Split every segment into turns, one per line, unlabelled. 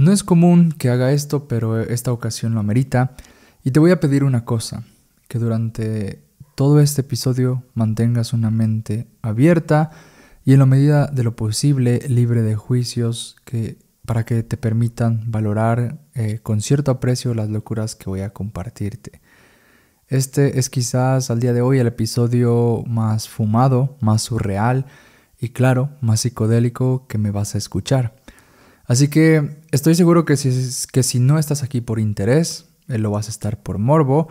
No es común que haga esto, pero esta ocasión lo amerita. Y te voy a pedir una cosa, que durante todo este episodio mantengas una mente abierta y en la medida de lo posible libre de juicios que, para que te permitan valorar eh, con cierto aprecio las locuras que voy a compartirte. Este es quizás al día de hoy el episodio más fumado, más surreal y claro, más psicodélico que me vas a escuchar. Así que estoy seguro que si, que si no estás aquí por interés, eh, lo vas a estar por morbo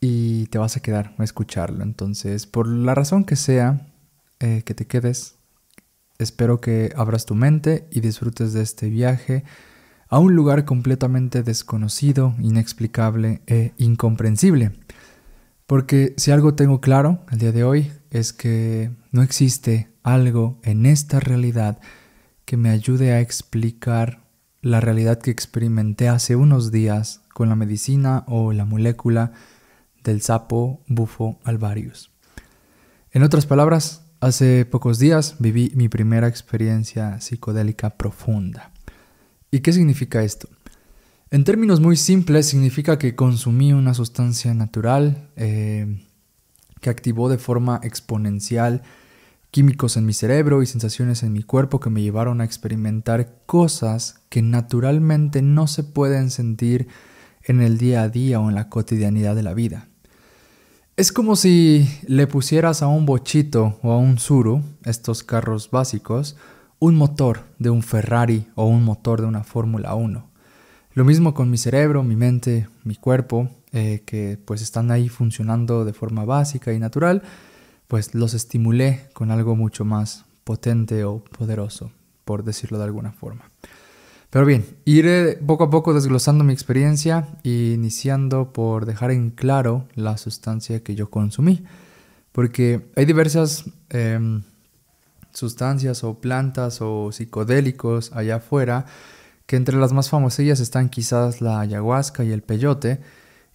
y te vas a quedar a escucharlo. Entonces, por la razón que sea, eh, que te quedes. Espero que abras tu mente y disfrutes de este viaje a un lugar completamente desconocido, inexplicable e incomprensible. Porque si algo tengo claro el día de hoy es que no existe algo en esta realidad que me ayude a explicar la realidad que experimenté hace unos días con la medicina o la molécula del sapo bufo alvarius. En otras palabras, hace pocos días viví mi primera experiencia psicodélica profunda. ¿Y qué significa esto? En términos muy simples, significa que consumí una sustancia natural eh, que activó de forma exponencial químicos en mi cerebro y sensaciones en mi cuerpo que me llevaron a experimentar cosas que naturalmente no se pueden sentir en el día a día o en la cotidianidad de la vida. Es como si le pusieras a un bochito o a un suru, estos carros básicos, un motor de un Ferrari o un motor de una Fórmula 1. Lo mismo con mi cerebro, mi mente, mi cuerpo, eh, que pues están ahí funcionando de forma básica y natural, pues los estimulé con algo mucho más potente o poderoso, por decirlo de alguna forma. Pero bien, iré poco a poco desglosando mi experiencia e iniciando por dejar en claro la sustancia que yo consumí, porque hay diversas em, sustancias o plantas o psicodélicos allá afuera, que entre las más famosillas están quizás la ayahuasca y el peyote,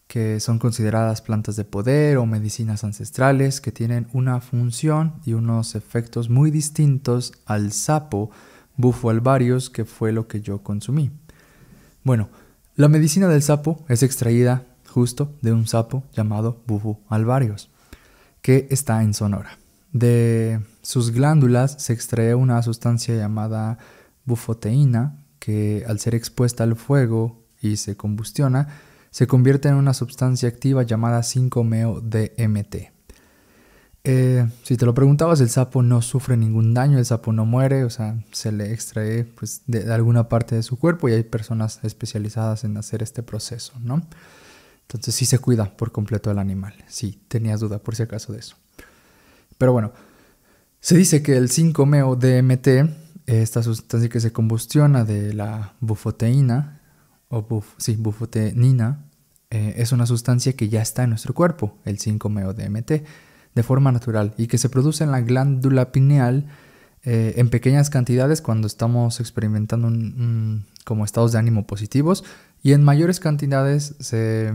que son consideradas plantas de poder o medicinas ancestrales que tienen una función y unos efectos muy distintos al sapo bufo alvarios que fue lo que yo consumí. Bueno, la medicina del sapo es extraída justo de un sapo llamado bufo alvarios que está en Sonora. De sus glándulas se extrae una sustancia llamada bufoteína que al ser expuesta al fuego y se combustiona se convierte en una sustancia activa llamada 5-meo-DMT. Eh, si te lo preguntabas, el sapo no sufre ningún daño, el sapo no muere, o sea, se le extrae pues, de alguna parte de su cuerpo y hay personas especializadas en hacer este proceso, ¿no? Entonces sí se cuida por completo el animal, sí, tenías duda por si acaso de eso. Pero bueno, se dice que el 5-meo-DMT, esta sustancia que se combustiona de la bufoteína, o sí, bufotenina, eh, es una sustancia que ya está en nuestro cuerpo, el 5-MeO-DMT, de forma natural y que se produce en la glándula pineal eh, en pequeñas cantidades cuando estamos experimentando como estados de ánimo positivos y en mayores cantidades se,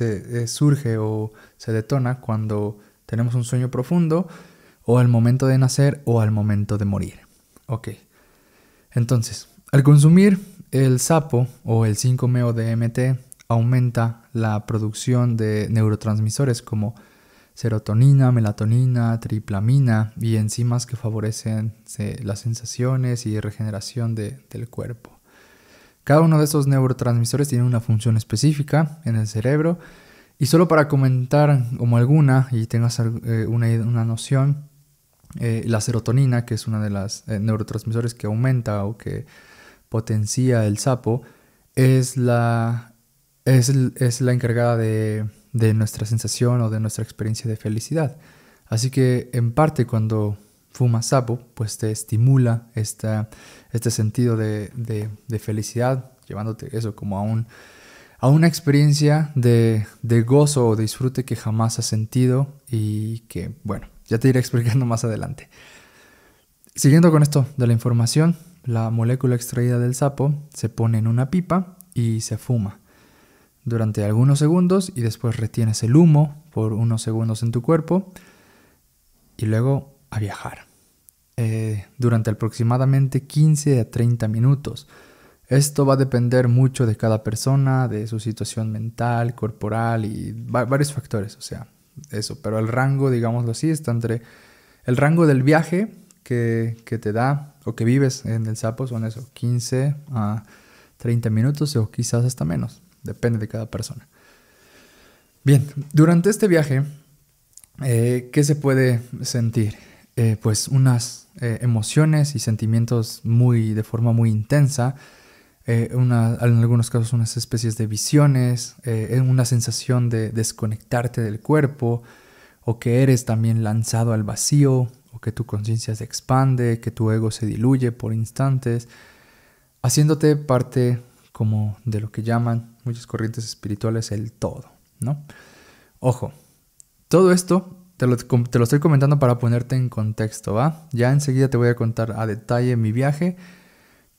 eh, surge o se detona cuando tenemos un sueño profundo o al momento de nacer o al momento de morir. Ok. Entonces, al consumir el sapo o el 5-MeO-DMT aumenta la producción de neurotransmisores como serotonina, melatonina, triplamina y enzimas que favorecen las sensaciones y regeneración del cuerpo. Cada uno de estos neurotransmisores tiene una función específica en el cerebro y solo para comentar como alguna y tengas eh, una, noción, eh, la serotonina, que es una de las eh, neurotransmisores que aumenta o que potencia el sapo, es la es, la encargada de, nuestra sensación o de nuestra experiencia de felicidad. Así que en parte cuando fumas sapo, pues te estimula este sentido de, felicidad, llevándote eso como a, un, una experiencia de, de gozo o disfrute que jamás has sentido y que, bueno, ya te iré explicando más adelante. Siguiendo con esto de la información, la molécula extraída del sapo se pone en una pipa y se fuma durante algunos segundos y después retienes el humo por unos segundos en tu cuerpo y luego a viajar eh, durante aproximadamente 15 a 30 minutos. Esto va a depender mucho de cada persona, de su situación mental, corporal y varios factores, o sea, eso. Pero el rango, digámoslo así, está entre el rango del viaje que, que te da o que vives en el sapo, son eso, 15 a 30 minutos o quizás hasta menos. Depende de cada persona. Bien, durante este viaje, eh, ¿qué se puede sentir? Eh, pues unas eh, emociones y sentimientos muy de forma muy intensa, en algunos casos unas especies de visiones, una sensación de desconectarte del cuerpo, o que eres también lanzado al vacío, o que tu conciencia se expande, que tu ego se diluye por instantes, haciéndote parte como de lo que llaman muchas corrientes espirituales el todo, ¿no? Ojo, todo esto te lo, estoy comentando para ponerte en contexto, ¿va? Ya enseguida te voy a contar a detalle mi viaje,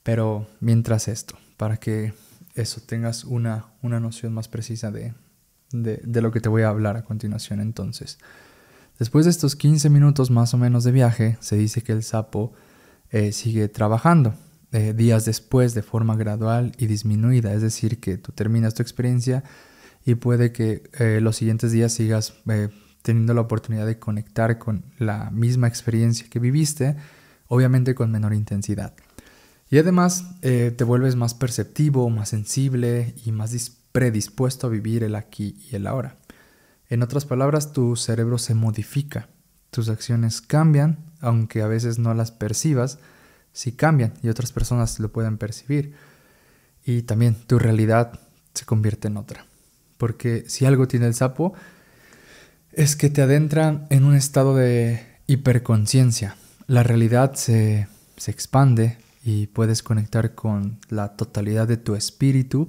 pero mientras esto, para que eso tengas una, una noción más precisa de, de, lo que te voy a hablar a continuación entonces. Después de estos 15 minutos más o menos de viaje, se dice que el sapo eh, sigue trabajando. Eh, días después de forma gradual y disminuida, es decir, que tú terminas tu experiencia y puede que eh, los siguientes días sigas eh, teniendo la oportunidad de conectar con la misma experiencia que viviste, obviamente con menor intensidad. Y además te vuelves más perceptivo, más sensible y más predispuesto a vivir el aquí y el ahora. En otras palabras, tu cerebro se modifica, tus acciones cambian, aunque a veces no las percibas, si cambian y otras personas lo pueden percibir. Y también tu realidad se convierte en otra. Porque si algo tiene el sapo, es que te adentran en un estado de hiperconciencia. La realidad se, se expande y puedes conectar con la totalidad de tu espíritu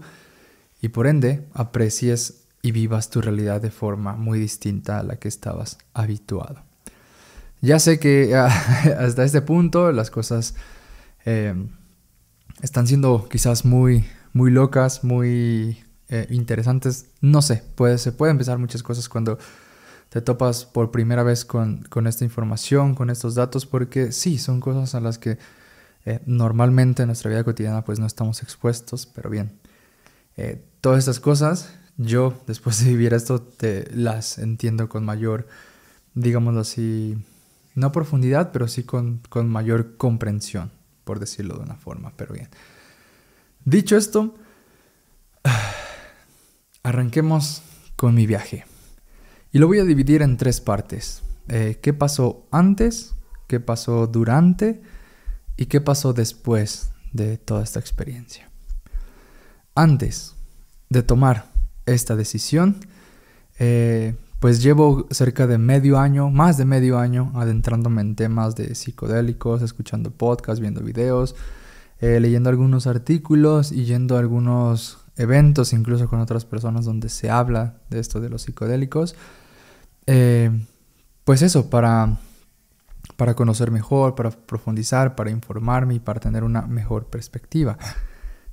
y por ende aprecies y vivas tu realidad de forma muy distinta a la que estabas habituado. Ya sé que hasta este punto las cosas eh, están siendo quizás muy, muy locas, muy eh, interesantes. No sé, puede se pueden empezar muchas cosas cuando te topas por primera vez con, esta información, con estos datos, porque sí, son cosas a las que eh, normalmente en nuestra vida cotidiana pues no estamos expuestos, pero bien, todas estas cosas yo después de vivir esto te las entiendo con mayor, digámoslo así, no profundidad, pero sí con mayor comprensión por decirlo de una forma, pero bien. Dicho esto, arranquemos con mi viaje. Y lo voy a dividir en tres partes. Eh, ¿Qué pasó antes? ¿Qué pasó durante? ¿Y qué pasó después de toda esta experiencia? Antes de tomar esta decisión, eh, pues llevo cerca de medio año, más de medio año, adentrándome en temas de psicodélicos, escuchando podcasts, viendo videos, eh, leyendo algunos artículos y yendo a algunos eventos, incluso con otras personas donde se habla de esto de los psicodélicos. Eh, pues eso, para, para conocer mejor, para profundizar, para informarme y para tener una mejor perspectiva.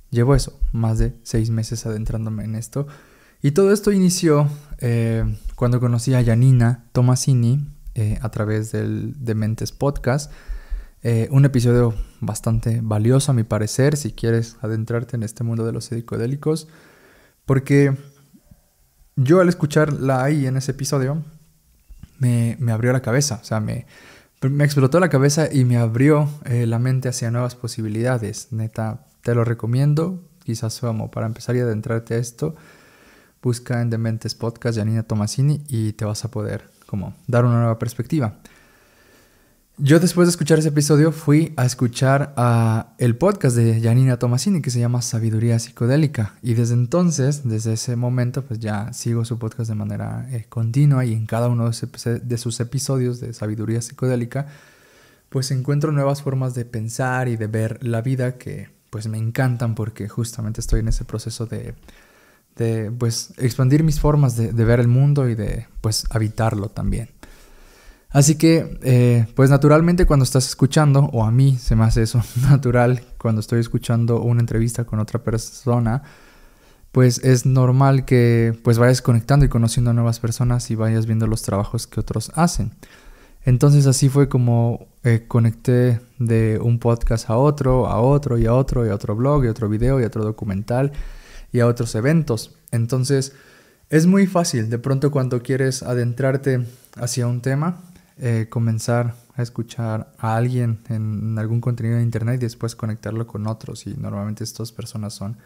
Llevo eso, más de seis meses adentrándome en esto. Y todo esto inició eh, cuando conocí a Janina Tomasini eh, a través del Dementes Podcast. Eh, un episodio bastante valioso a mi parecer, si quieres adentrarte en este mundo de los psicodélicos, porque yo al escucharla ahí en ese episodio, me, abrió la cabeza, o sea, me, explotó la cabeza y me abrió la mente hacia nuevas posibilidades. Neta, te lo recomiendo, quizás vamos, para empezar y adentrarte a esto, busca en Dementes Podcast Janina Tomasini y te vas a poder como dar una nueva perspectiva. Yo después de escuchar ese episodio fui a escuchar ah, el podcast de Janina Tomasini que se llama Sabiduría Psicodélica y desde entonces, desde ese momento, pues ya sigo su podcast de manera eh, continua y en cada uno de sus episodios de Sabiduría Psicodélica pues encuentro nuevas formas de pensar y de ver la vida que pues me encantan porque justamente estoy en ese proceso de de pues expandir mis formas de, ver el mundo y de pues habitarlo también. Así que eh, pues naturalmente cuando estás escuchando, o a mí se me hace eso natural, cuando estoy escuchando una entrevista con otra persona, pues es normal que pues vayas conectando y conociendo a nuevas personas y vayas viendo los trabajos que otros hacen. Entonces así fue como eh, conecté de un podcast a otro, a otro y a otro y a otro blog y a otro video y a otro documental y a otros eventos. Entonces, es muy fácil de pronto cuando quieres adentrarte hacia un tema, eh, comenzar a escuchar a alguien en algún contenido de internet y después conectarlo con otros. Y normalmente estas personas son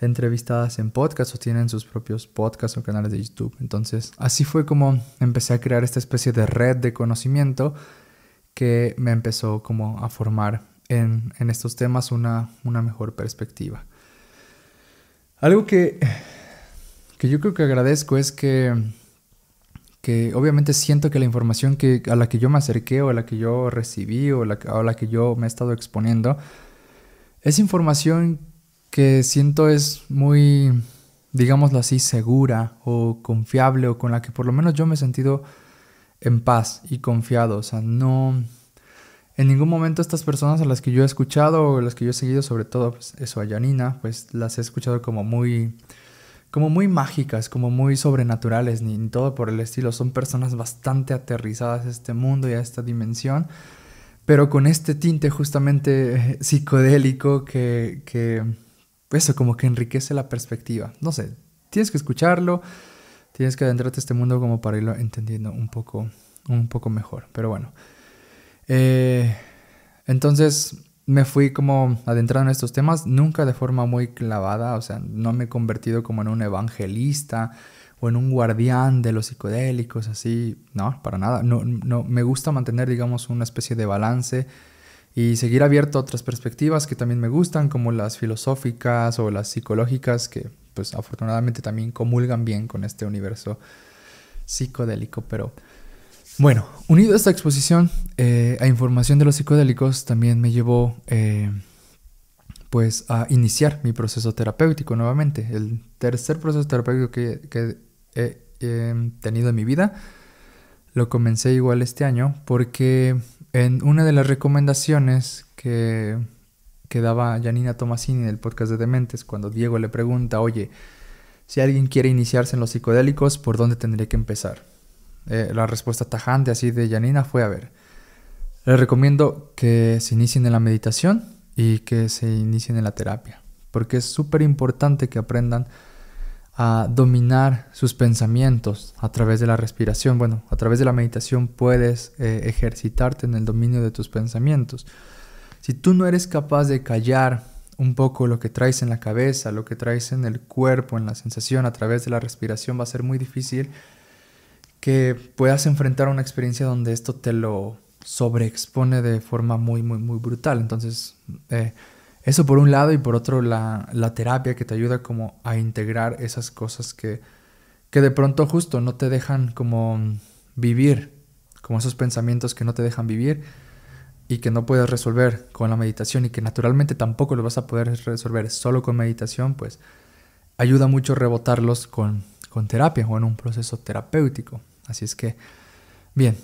entrevistadas en podcast o tienen sus propios podcasts o canales de YouTube. Entonces, así fue como empecé a crear esta especie de red de conocimiento que me empezó como a formar en, estos temas una mejor perspectiva. Algo que, yo creo que agradezco es que, que obviamente siento que la información que, a la que yo me acerqué o a la que yo recibí o la, a la que yo me he estado exponiendo es información que siento es muy, digámoslo así, segura o confiable o con la que por lo menos yo me he sentido en paz y confiado. O sea, no, en ningún momento estas personas a las que yo he escuchado o las que yo he seguido, sobre todo pues, eso a Janina, pues las he escuchado como muy como muy mágicas, como muy sobrenaturales, ni, todo por el estilo. Son personas bastante aterrizadas a este mundo y a esta dimensión, pero con este tinte justamente eh, psicodélico que, que como que enriquece la perspectiva. No sé, tienes que escucharlo, tienes que adentrarte a este mundo como para irlo entendiendo un poco, un poco mejor. Pero bueno. Eh, entonces me fui como adentrando en estos temas, nunca de forma muy clavada, o sea, no me he convertido como en un evangelista o en un guardián de los psicodélicos, así, no, para nada, no, no, me gusta mantener, digamos, una especie de balance y seguir abierto a otras perspectivas que también me gustan, como las filosóficas o las psicológicas, que pues afortunadamente también comulgan bien con este universo psicodélico, pero bueno, unido a esta exposición eh, a información de los psicodélicos también me llevó eh, pues a iniciar mi proceso terapéutico nuevamente. El tercer proceso terapéutico que, he tenido en mi vida lo comencé igual este año porque en una de las recomendaciones que, que daba Janina Tomasini en el podcast de Dementes, cuando Diego le pregunta, oye, si alguien quiere iniciarse en los psicodélicos, ¿por dónde tendría que empezar? Eh, la respuesta tajante así de Janina fue, a ver, les recomiendo que se inicien en la meditación y que se inicien en la terapia, porque es súper importante que aprendan a dominar sus pensamientos a través de la respiración. Bueno, a través de la meditación puedes eh, ejercitarte en el dominio de tus pensamientos. Si tú no eres capaz de callar un poco lo que traes en la cabeza, lo que traes en el cuerpo, en la sensación a través de la respiración, va a ser muy difícil que puedas enfrentar una experiencia donde esto te lo sobreexpone de forma muy, muy, muy brutal. Entonces, eh, eso por un lado y por otro la, la, terapia que te ayuda como a integrar esas cosas que, que de pronto justo no te dejan como vivir, como esos pensamientos que no te dejan vivir y que no puedes resolver con la meditación y que naturalmente tampoco lo vas a poder resolver solo con meditación, pues ayuda mucho rebotarlos con, con terapia o en un proceso terapéutico. Así es que, bien,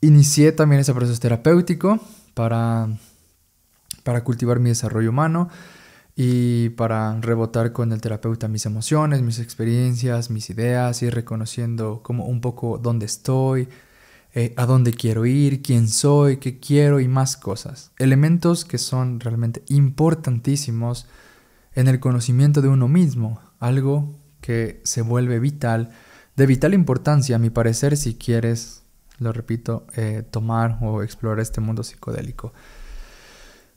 inicié también ese proceso terapéutico para, cultivar mi desarrollo humano y para rebotar con el terapeuta mis emociones, mis experiencias, mis ideas, ir reconociendo como un poco dónde estoy, eh, a dónde quiero ir, quién soy, qué quiero y más cosas. Elementos que son realmente importantísimos en el conocimiento de uno mismo, algo que se vuelve vital de vital importancia, a mi parecer, si quieres, lo repito, eh, tomar o explorar este mundo psicodélico.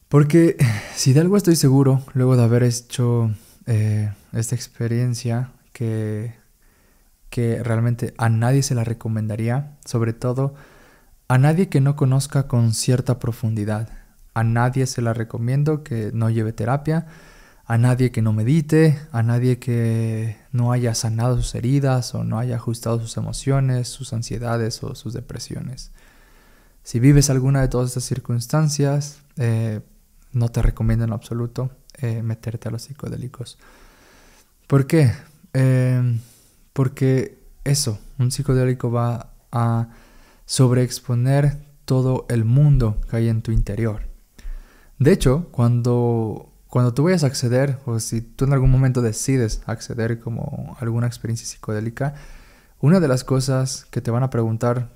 Porque si de algo estoy seguro, luego de haber hecho eh, esta experiencia, que, que realmente a nadie se la recomendaría, sobre todo a nadie que no conozca con cierta profundidad. A nadie se la recomiendo que no lleve terapia, a nadie que no medite, a nadie que no haya sanado sus heridas o no haya ajustado sus emociones, sus ansiedades o sus depresiones. Si vives alguna de todas estas circunstancias, eh, no te recomiendo en absoluto eh, meterte a los psicodélicos. ¿Por qué? Em, porque eso, un psicodélico va a sobreexponer todo el mundo que hay en tu interior. De hecho, cuando cuando tú vayas a acceder, o si tú en algún momento decides acceder como alguna experiencia psicodélica, una de las cosas que te van a preguntar,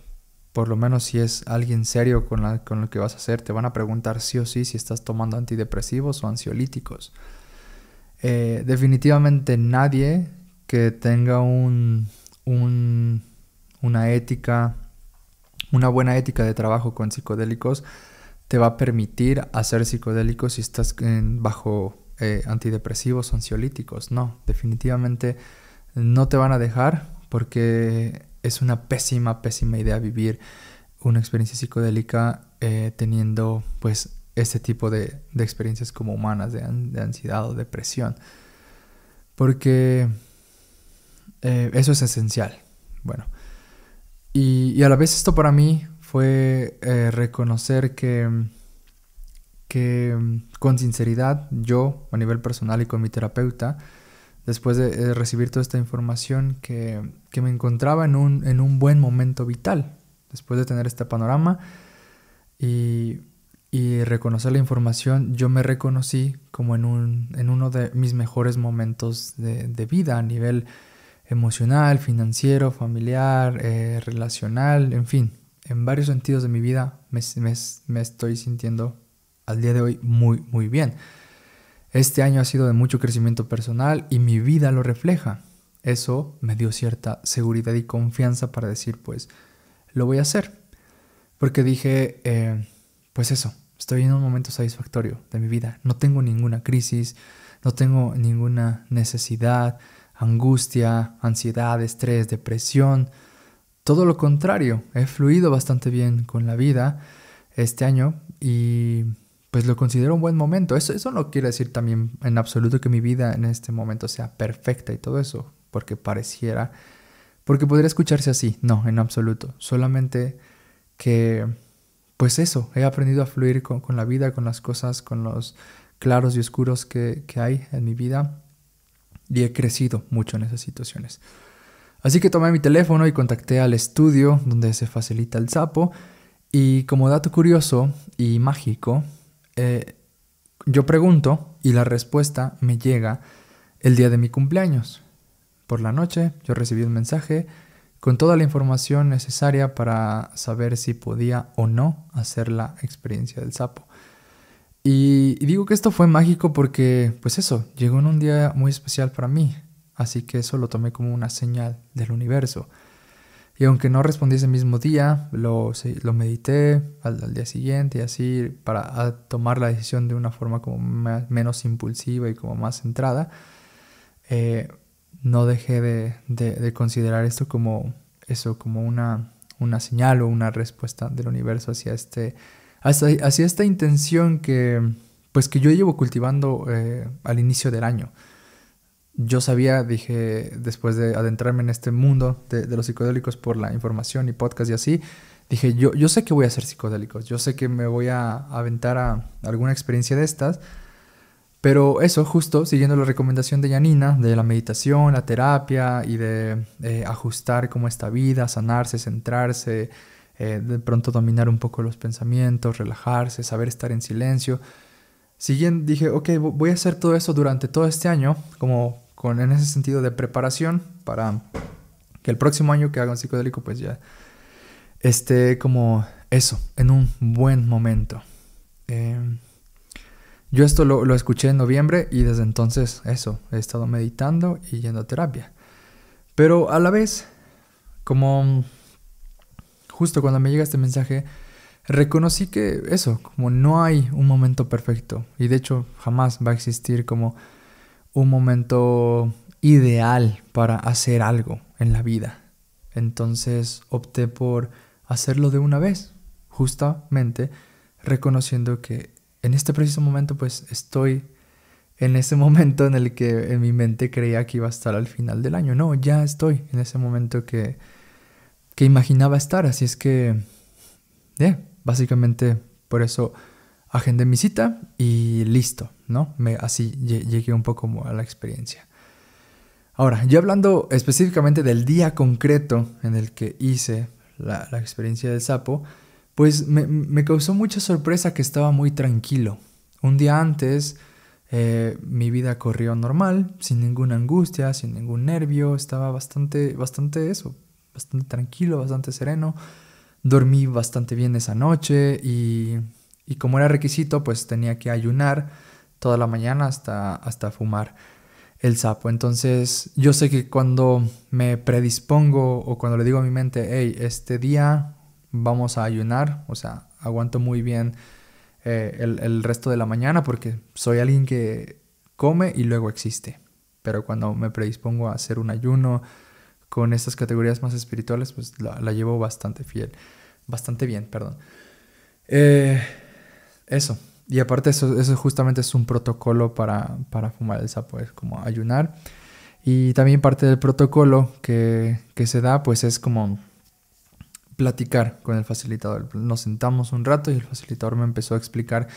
por lo menos si es alguien serio con, lo que vas a hacer, te van a preguntar sí o sí si estás tomando antidepresivos o ansiolíticos. Eh, definitivamente nadie que tenga una ética, una buena ética de trabajo con psicodélicos, te va a permitir hacer psicodélicos si estás bajo eh, antidepresivos o ansiolíticos. No, definitivamente no te van a dejar porque es una pésima, pésima idea vivir una experiencia psicodélica eh, teniendo pues este tipo de, experiencias como humanas, de, ansiedad o depresión. Porque eh, eso es esencial. Bueno, y a la vez esto para mí fue eh, reconocer que, que con sinceridad yo a nivel personal y con mi terapeuta, después de, recibir toda esta información, que, me encontraba en un, en un, buen momento vital, después de tener este panorama y, reconocer la información, yo me reconocí como en, un, en uno de mis mejores momentos de, vida a nivel emocional, financiero, familiar, eh, relacional, en fin, en varios sentidos de mi vida me, estoy sintiendo al día de hoy muy, muy bien. Este año ha sido de mucho crecimiento personal y mi vida lo refleja. Eso me dio cierta seguridad y confianza para decir, pues, lo voy a hacer. Porque dije, eh, pues eso, estoy en un momento satisfactorio de mi vida. No tengo ninguna crisis, no tengo ninguna necesidad, angustia, ansiedad, estrés, depresión. Todo lo contrario, he fluido bastante bien con la vida este año y pues lo considero un buen momento. Eso, eso no quiere decir también en absoluto que mi vida en este momento sea perfecta y todo eso, porque pareciera, porque podría escucharse así. No, en absoluto. Solamente que, pues eso, he aprendido a fluir con, la vida, con las cosas, con los claros y oscuros que hay en mi vida y he crecido mucho en esas situaciones. Así que tomé mi teléfono y contacté al estudio donde se facilita el sapo. Y como dato curioso y mágico, eh, yo pregunto y la respuesta me llega el día de mi cumpleaños. Por la noche yo recibí un mensaje con toda la información necesaria para saber si podía o no hacer la experiencia del sapo. y digo que esto fue mágico porque, pues eso, llegó en un día muy especial para mí así que eso lo tomé como una señal del universo. Y aunque no respondí ese mismo día, lo, lo medité al, día siguiente y así para tomar la decisión de una forma como menos impulsiva y como más centrada, eh, no dejé de, considerar esto como eso, como una, señal o una respuesta del universo hacia, este, hacia, esta intención que, pues, que yo llevo cultivando eh, al inicio del año yo sabía, dije, después de adentrarme en este mundo de, los psicodélicos por la información y podcast y así, dije, yo, yo sé que voy a ser psicodélicos, yo sé que me voy a aventar a alguna experiencia de estas, pero eso justo siguiendo la recomendación de Janina, de la meditación, la terapia y de eh, ajustar como esta vida, sanarse, centrarse, eh, de pronto dominar un poco los pensamientos, relajarse, saber estar en silencio. Siguiendo, dije, ok, voy a hacer todo eso durante todo este año, como en ese sentido de preparación para que el próximo año que haga un psicodélico pues ya esté como eso, en un buen momento. Em, yo esto lo, lo, escuché en noviembre y desde entonces eso, he estado meditando y yendo a terapia. Pero a la vez, como justo cuando me llega este mensaje, reconocí que eso, como no hay un momento perfecto y de hecho jamás va a existir como un momento ideal para hacer algo en la vida. Entonces opté por hacerlo de una vez, justamente reconociendo que en este preciso momento pues estoy en ese momento en el que en mi mente creía que iba a estar al final del año. No, ya estoy en ese momento que, que imaginaba estar, así es que, yeah, básicamente por eso agendé mi cita y listo, ¿no? Me, así llegué un poco a la experiencia. Ahora, yo hablando específicamente del día concreto en el que hice la, experiencia del sapo, pues me, causó mucha sorpresa que estaba muy tranquilo. Un día antes eh, mi vida corrió normal, sin ninguna angustia, sin ningún nervio, estaba bastante, bastante eso, bastante tranquilo, bastante sereno. Dormí bastante bien esa noche y y como era requisito, pues tenía que ayunar toda la mañana hasta, hasta fumar el sapo. Entonces yo sé que cuando me predispongo o cuando le digo a mi mente, hey, este día vamos a ayunar, o sea, aguanto muy bien eh, el, resto de la mañana porque soy alguien que come y luego existe. Pero cuando me predispongo a hacer un ayuno con estas categorías más espirituales, pues la, la llevo bastante fiel, bastante bien, perdón. Eh, eso. Y aparte eso, eso justamente es un protocolo para, fumar el sapo, es como ayunar. Y también parte del protocolo que, que se da, pues es como platicar con el facilitador. Nos sentamos un rato y el facilitador me empezó a explicar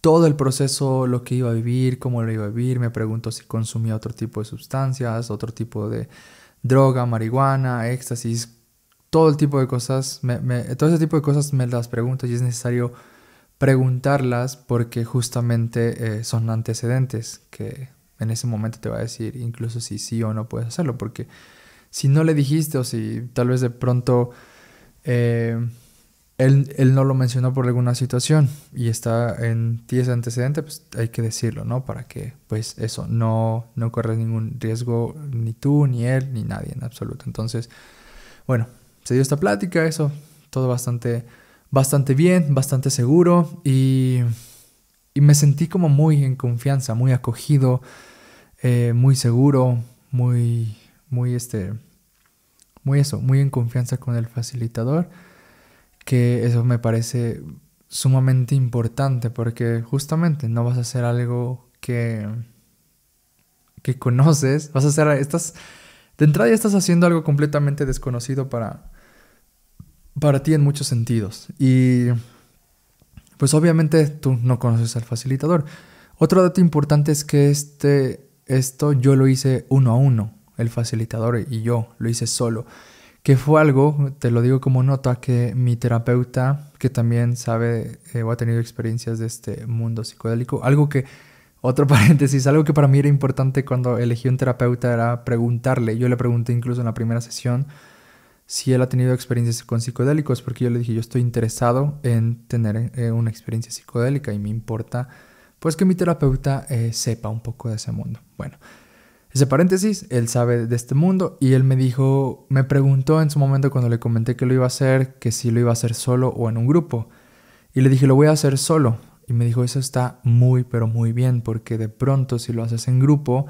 todo el proceso, lo que iba a vivir, cómo lo iba a vivir. Me preguntó si consumía otro tipo de sustancias, otro tipo de droga, marihuana, éxtasis, todo el tipo de cosas. todo ese tipo de cosas me las pregunto y es necesario preguntarlas porque justamente eh, son antecedentes que en ese momento te va a decir incluso si sí o no puedes hacerlo, porque si no le dijiste o si tal vez de pronto eh, él, no lo mencionó por alguna situación y está en ti ese antecedente, pues hay que decirlo, ¿no? Para que pues eso, no, no corres ningún riesgo ni tú, ni él, ni nadie en absoluto. Entonces, bueno, se dio esta plática, eso, todo bastante bastante bien, bastante seguro y, me sentí como muy en confianza, muy acogido, eh, muy seguro, muy, muy este, muy eso, muy en confianza con el facilitador, que eso me parece sumamente importante porque justamente no vas a hacer algo que que conoces, vas a hacer estas de entrada ya estás haciendo algo completamente desconocido para para ti en muchos sentidos. Y pues obviamente tú no conoces al facilitador. Otro dato importante es que este, esto yo lo hice uno a uno, el facilitador y yo lo hice solo. Que fue algo, te lo digo como nota, que mi terapeuta, que también sabe eh, o ha tenido experiencias de este mundo psicodélico, algo que, otro paréntesis, algo que para mí era importante cuando elegí un terapeuta era preguntarle. Yo le pregunté incluso en la primera sesión si él ha tenido experiencias con psicodélicos, porque yo le dije, yo estoy interesado en tener eh, una experiencia psicodélica y me importa pues que mi terapeuta eh, sepa un poco de ese mundo. Bueno, ese paréntesis, él sabe de este mundo y él me dijo, me preguntó en su momento cuando le comenté que lo iba a hacer, que si lo iba a hacer solo o en un grupo. Y le dije, lo voy a hacer solo. Y me dijo, eso está muy, pero muy bien, porque de pronto si lo haces en grupo,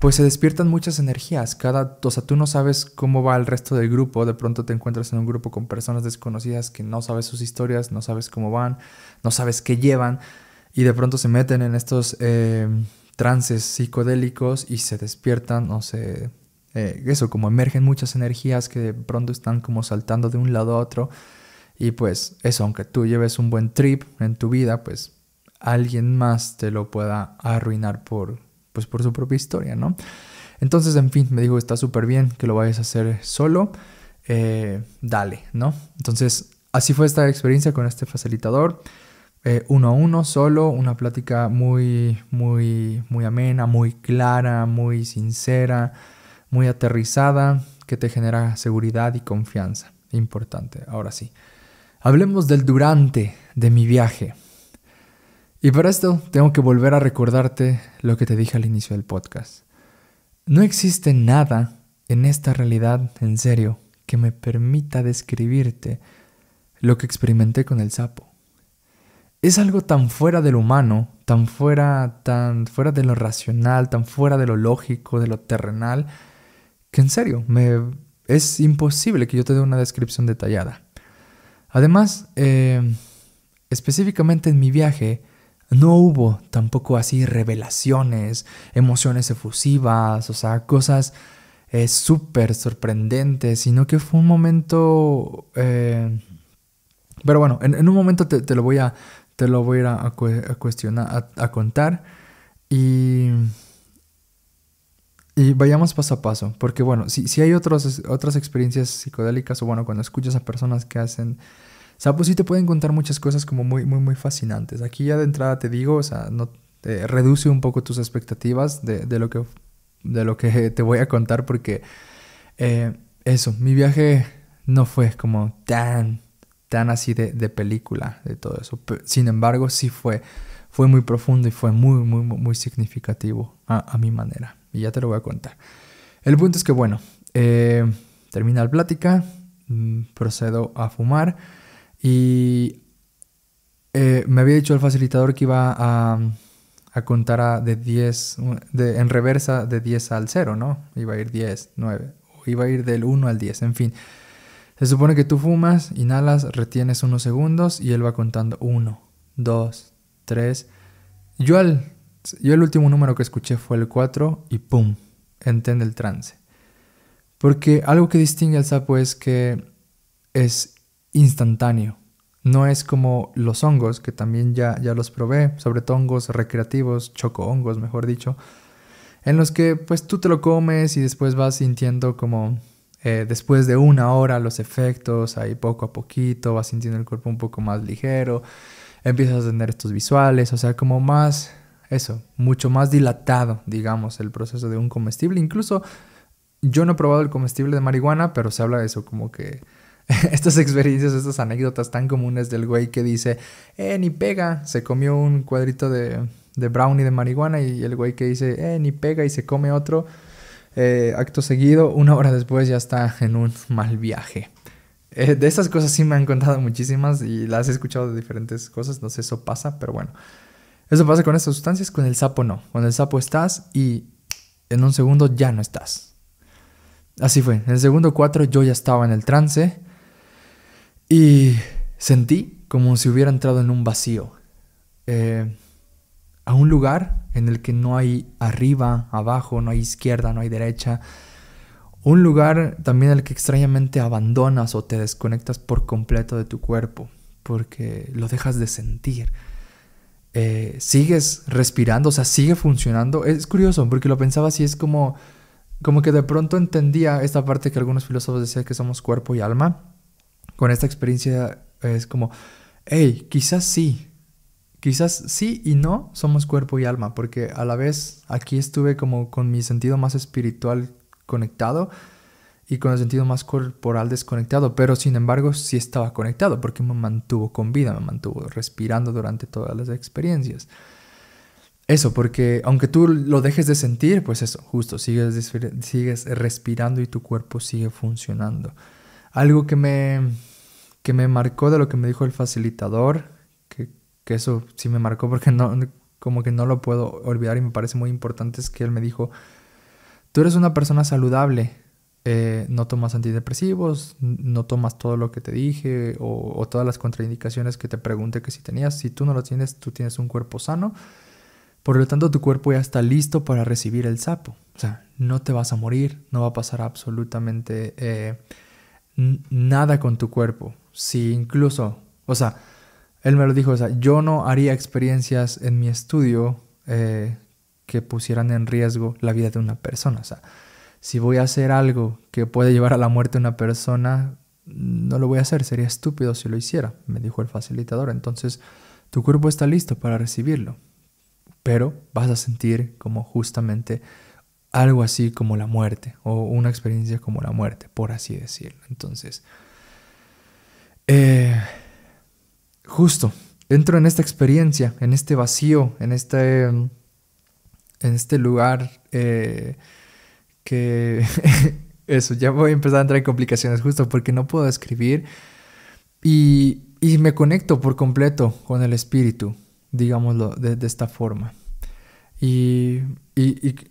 pues se despiertan muchas energías. Cada, o sea, tú no sabes cómo va el resto del grupo. De pronto te encuentras en un grupo con personas desconocidas que no sabes sus historias, no sabes cómo van, no sabes qué llevan. Y de pronto se meten en estos eh, trances psicodélicos y se despiertan No sé, eh, eso, como emergen muchas energías que de pronto están como saltando de un lado a otro. Y pues eso, aunque tú lleves un buen trip en tu vida, pues alguien más te lo pueda arruinar por pues por su propia historia, ¿no? Entonces, en fin, me dijo, está súper bien que lo vayas a hacer solo, eh, dale, ¿no? Entonces, así fue esta experiencia con este facilitador. Eh, uno a uno, solo, una plática muy, muy, muy amena, muy clara, muy sincera, muy aterrizada, que te genera seguridad y confianza. Importante, ahora sí. Hablemos del durante de mi viaje. Y para esto tengo que volver a recordarte lo que te dije al inicio del podcast. No existe nada en esta realidad, en serio, que me permita describirte lo que experimenté con el sapo. Es algo tan fuera del humano, tan fuera, tan fuera de lo racional, tan fuera de lo lógico, de lo terrenal, que en serio, me, es imposible que yo te dé una descripción detallada. Además, eh, específicamente en mi viaje, no hubo tampoco así revelaciones, emociones efusivas, o sea, cosas eh, súper sorprendentes, sino que fue un momento... Eh, pero bueno, en, un momento te, lo voy a, te lo voy a cuestionar, a, contar. Y, y vayamos paso a paso, porque bueno, si, hay otros, otras experiencias psicodélicas, o bueno, cuando escuchas a personas que hacen sea, pues sí te pueden contar muchas cosas como muy, muy, muy fascinantes. Aquí ya de entrada te digo, o sea, no, reduce un poco tus expectativas de, lo que, de lo que te voy a contar porque eh, eso, mi viaje no fue como tan, tan así de, película, de todo eso. sin embargo, sí fue, fue muy profundo y fue muy, muy, muy significativo a, mi manera. Y ya te lo voy a contar. El punto es que, bueno, eh, termina la plática, mm, procedo a fumar. Y eh, me había dicho el facilitador que iba a, contar de 10, en reversa de 10 al 0, ¿no? Iba a ir 10, 9, o iba a ir del 1 al 10, en fin. Se supone que tú fumas, inhalas, retienes unos segundos y él va contando 1, 2, 3. Yo, al, yo el último número que escuché fue el 4 y ¡pum! Entende el trance. Porque algo que distingue al sapo es que es instantáneo. No es como los hongos, que también ya, ya los probé, sobre todo hongos recreativos, choco-hongos, mejor dicho, en los que pues tú te lo comes y después vas sintiendo como eh, después de una hora los efectos, ahí poco a poquito, vas sintiendo el cuerpo un poco más ligero, empiezas a tener estos visuales, o sea, como más, eso, mucho más dilatado, digamos, el proceso de un comestible. Incluso yo no he probado el comestible de marihuana, pero se habla de eso, como que estas experiencias, estas anécdotas tan comunes del güey que dice, eh, ni pega, se comió un cuadrito de, brownie de marihuana y el güey que dice, eh, ni pega y se come otro. Eh, acto seguido, una hora después ya está en un mal viaje. Eh, de estas cosas sí me han contado muchísimas y las he escuchado de diferentes cosas, no sé, eso pasa, pero bueno. Eso pasa con estas sustancias, con el sapo no. Con el sapo estás y en un segundo ya no estás. Así fue, en el segundo 4 yo ya estaba en el trance y sentí como si hubiera entrado en un vacío, eh, a un lugar en el que no hay arriba, abajo, no hay izquierda, no hay derecha. Un lugar también el que extrañamente abandonas o te desconectas por completo de tu cuerpo, porque lo dejas de sentir. Eh, sigues respirando, o sea, sigue funcionando. Es curioso, porque lo pensaba así, es como, como que de pronto entendía esta parte que algunos filósofos decían que somos cuerpo y alma con esta experiencia es como, hey, quizás sí, quizás sí y no somos cuerpo y alma, porque a la vez aquí estuve como con mi sentido más espiritual conectado y con el sentido más corporal desconectado, pero sin embargo sí estaba conectado porque me mantuvo con vida, me mantuvo respirando durante todas las experiencias. Eso, porque aunque tú lo dejes de sentir, pues eso, justo, sigues, sigues respirando y tu cuerpo sigue funcionando. Algo que me, que me marcó de lo que me dijo el facilitador, que, eso sí me marcó porque no, como que no lo puedo olvidar y me parece muy importante, es que él me dijo, tú eres una persona saludable, eh, no tomas antidepresivos, no tomas todo lo que te dije o, todas las contraindicaciones que te pregunté que si tenías. Si tú no lo tienes, tú tienes un cuerpo sano. Por lo tanto, tu cuerpo ya está listo para recibir el sapo. O sea, no te vas a morir, no va a pasar absolutamente eh, nada con tu cuerpo. Si incluso, o sea, él me lo dijo, o sea, yo no haría experiencias en mi estudio eh, que pusieran en riesgo la vida de una persona. O sea, si voy a hacer algo que puede llevar a la muerte a una persona, mm, no lo voy a hacer, sería estúpido si lo hiciera, me dijo el facilitador. Entonces, tu cuerpo está listo para recibirlo, pero vas a sentir como justamente algo así como la muerte o una experiencia como la muerte, por así decirlo. Entonces, eh, justo, entro en esta experiencia, en este vacío, en este, en este lugar eh, que... eso, ya voy a empezar a entrar en complicaciones justo porque no puedo escribir y, y me conecto por completo con el espíritu, digámoslo de esta forma. Y,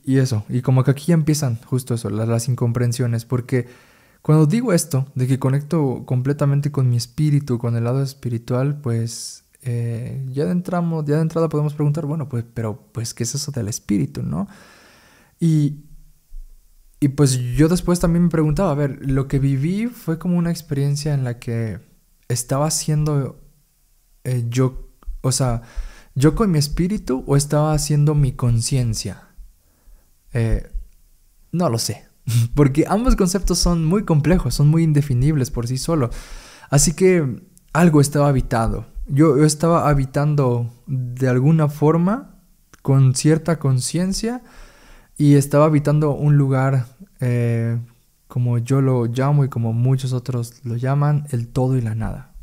eso, y como que aquí empiezan justo eso, las, incomprensiones, porque cuando digo esto, de que conecto completamente con mi espíritu, con el lado espiritual, pues eh, ya, de entramos, ya de entrada podemos preguntar, bueno, pues, pero pues, ¿qué es eso del espíritu, no? Y, y pues yo después también me preguntaba, a ver, lo que viví fue como una experiencia en la que estaba siendo eh, yo, o sea, yo con mi espíritu o estaba haciendo mi conciencia? Eh, no lo sé, porque ambos conceptos son muy complejos, son muy indefinibles por sí solo, Así que algo estaba habitado. Yo, estaba habitando de alguna forma, con cierta conciencia, y estaba habitando un lugar, eh, como yo lo llamo y como muchos otros lo llaman, el todo y la nada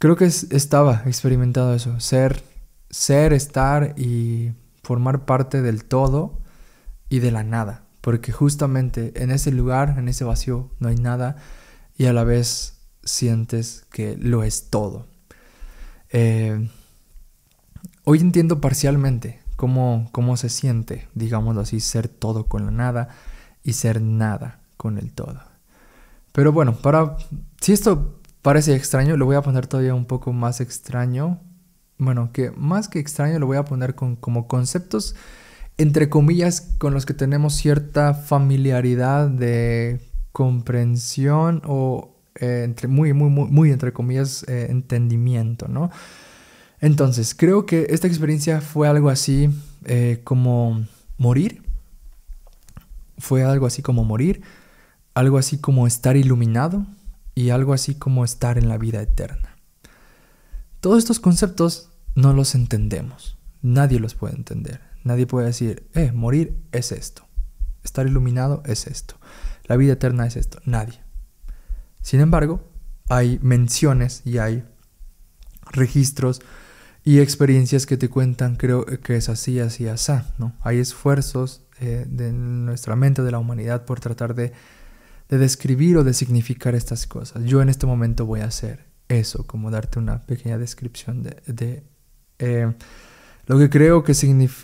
creo que estaba experimentado eso, ser, ser, estar y formar parte del todo y de la nada, porque justamente en ese lugar, en ese vacío, no hay nada y a la vez sientes que lo es todo. Eh, hoy entiendo parcialmente cómo, cómo se siente, digámoslo así, ser todo con la nada y ser nada con el todo. Pero bueno, para si esto parece extraño, lo voy a poner todavía un poco más extraño. Bueno, que más que extraño lo voy a poner con, como conceptos, entre comillas, con los que tenemos cierta familiaridad de comprensión o eh, entre, muy, muy, muy, muy, entre comillas, eh, entendimiento, ¿no? Entonces, creo que esta experiencia fue algo así eh, como morir. Fue algo así como morir. Algo así como estar iluminado y algo así como estar en la vida eterna. Todos estos conceptos no los entendemos, nadie los puede entender, nadie puede decir, eh, morir es esto, estar iluminado es esto, la vida eterna es esto, nadie. Sin embargo, hay menciones y hay registros y experiencias que te cuentan, creo que es así, así, así, ¿no? Hay esfuerzos eh, de nuestra mente, de la humanidad, por tratar de de describir o de significar estas cosas. Yo en este momento voy a hacer eso, como darte una pequeña descripción de, eh, lo, que creo que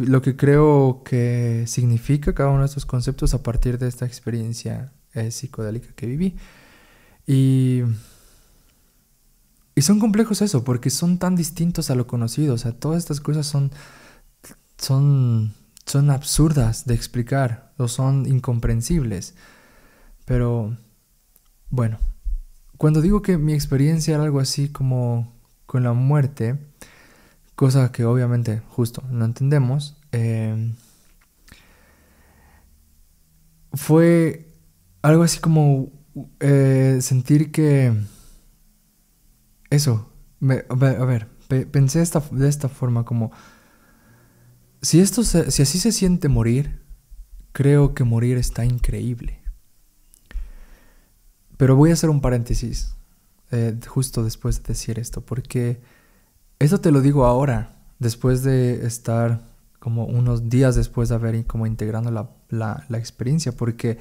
lo que creo que significa cada uno de estos conceptos a partir de esta experiencia eh, psicodélica que viví. Y, son complejos eso, porque son tan distintos a lo conocido. O sea, todas estas cosas son, son, son absurdas de explicar o son incomprensibles. Pero bueno, cuando digo que mi experiencia era algo así como con la muerte, cosa que obviamente justo no entendemos, em, fue algo así como eh, sentir que eso, a ver, pensé de esta forma como, si, esto si así se siente morir, creo que morir está increíble. Pero voy a hacer un paréntesis eh, justo después de decir esto, porque eso te lo digo ahora, después de estar como unos días después de haber como integrando la, experiencia, porque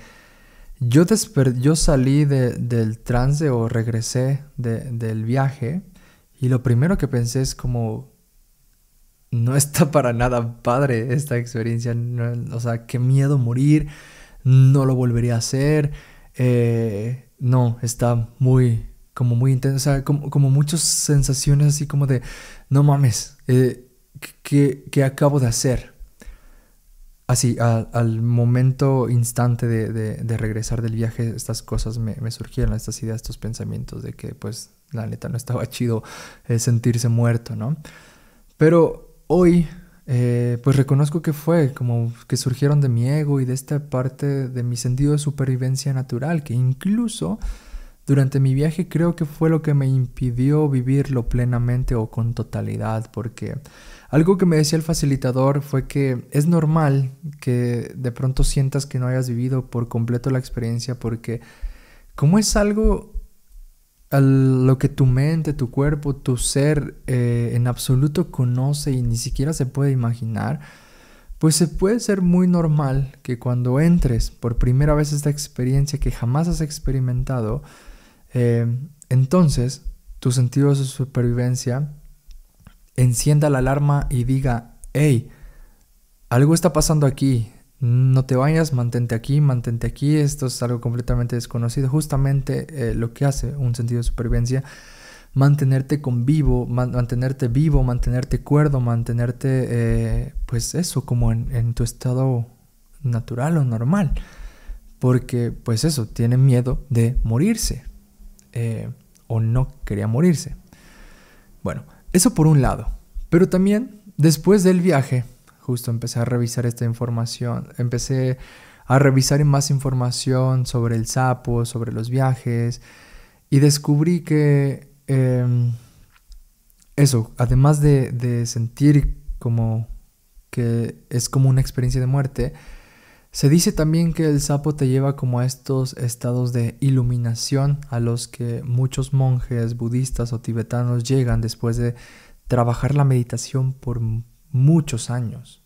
yo, yo salí del trance o regresé del viaje y lo primero que pensé es como, no está para nada padre esta experiencia, o sea, qué miedo morir, no lo volvería a hacer. Eh, no, está muy, como muy intensa, como, como muchas sensaciones así como de, no mames, eh, ¿qué, acabo de hacer? Así, al, momento instante de, de, regresar del viaje, estas cosas me, me, surgieron, estas ideas, estos pensamientos de que pues la neta no estaba chido eh, sentirse muerto, ¿no? Pero hoy eh, pues reconozco que fue como que surgieron de mi ego y de esta parte de mi sentido de supervivencia natural, que incluso durante mi viaje creo que fue lo que me impidió vivirlo plenamente o con totalidad, porque algo que me decía el facilitador fue que es normal que de pronto sientas que no hayas vivido por completo la experiencia, porque como es algo lo que tu mente, tu cuerpo, tu ser eh, en absoluto conoce y ni siquiera se puede imaginar, pues se puede ser muy normal que cuando entres por primera vez esta experiencia que jamás has experimentado, eh, entonces tu sentido de supervivencia encienda la alarma y diga, hey, algo está pasando aquí, no te vayas, mantente aquí, mantente aquí, esto es algo completamente desconocido, justamente eh, lo que hace un sentido de supervivencia, mantenerte con vivo, mantenerte vivo, mantenerte cuerdo, mantenerte, eh, pues eso, como en, tu estado natural o normal, porque pues eso, tiene miedo de morirse, eh, o no quería morirse. Bueno, eso por un lado, pero también después del viaje, justo empecé a revisar esta información, empecé a revisar más información sobre el sapo, sobre los viajes, y descubrí que em, eso, además de, de sentir como que es como una experiencia de muerte, se dice también que el sapo te lleva como a estos estados de iluminación a los que muchos monjes budistas o tibetanos llegan después de trabajar la meditación por muchos años.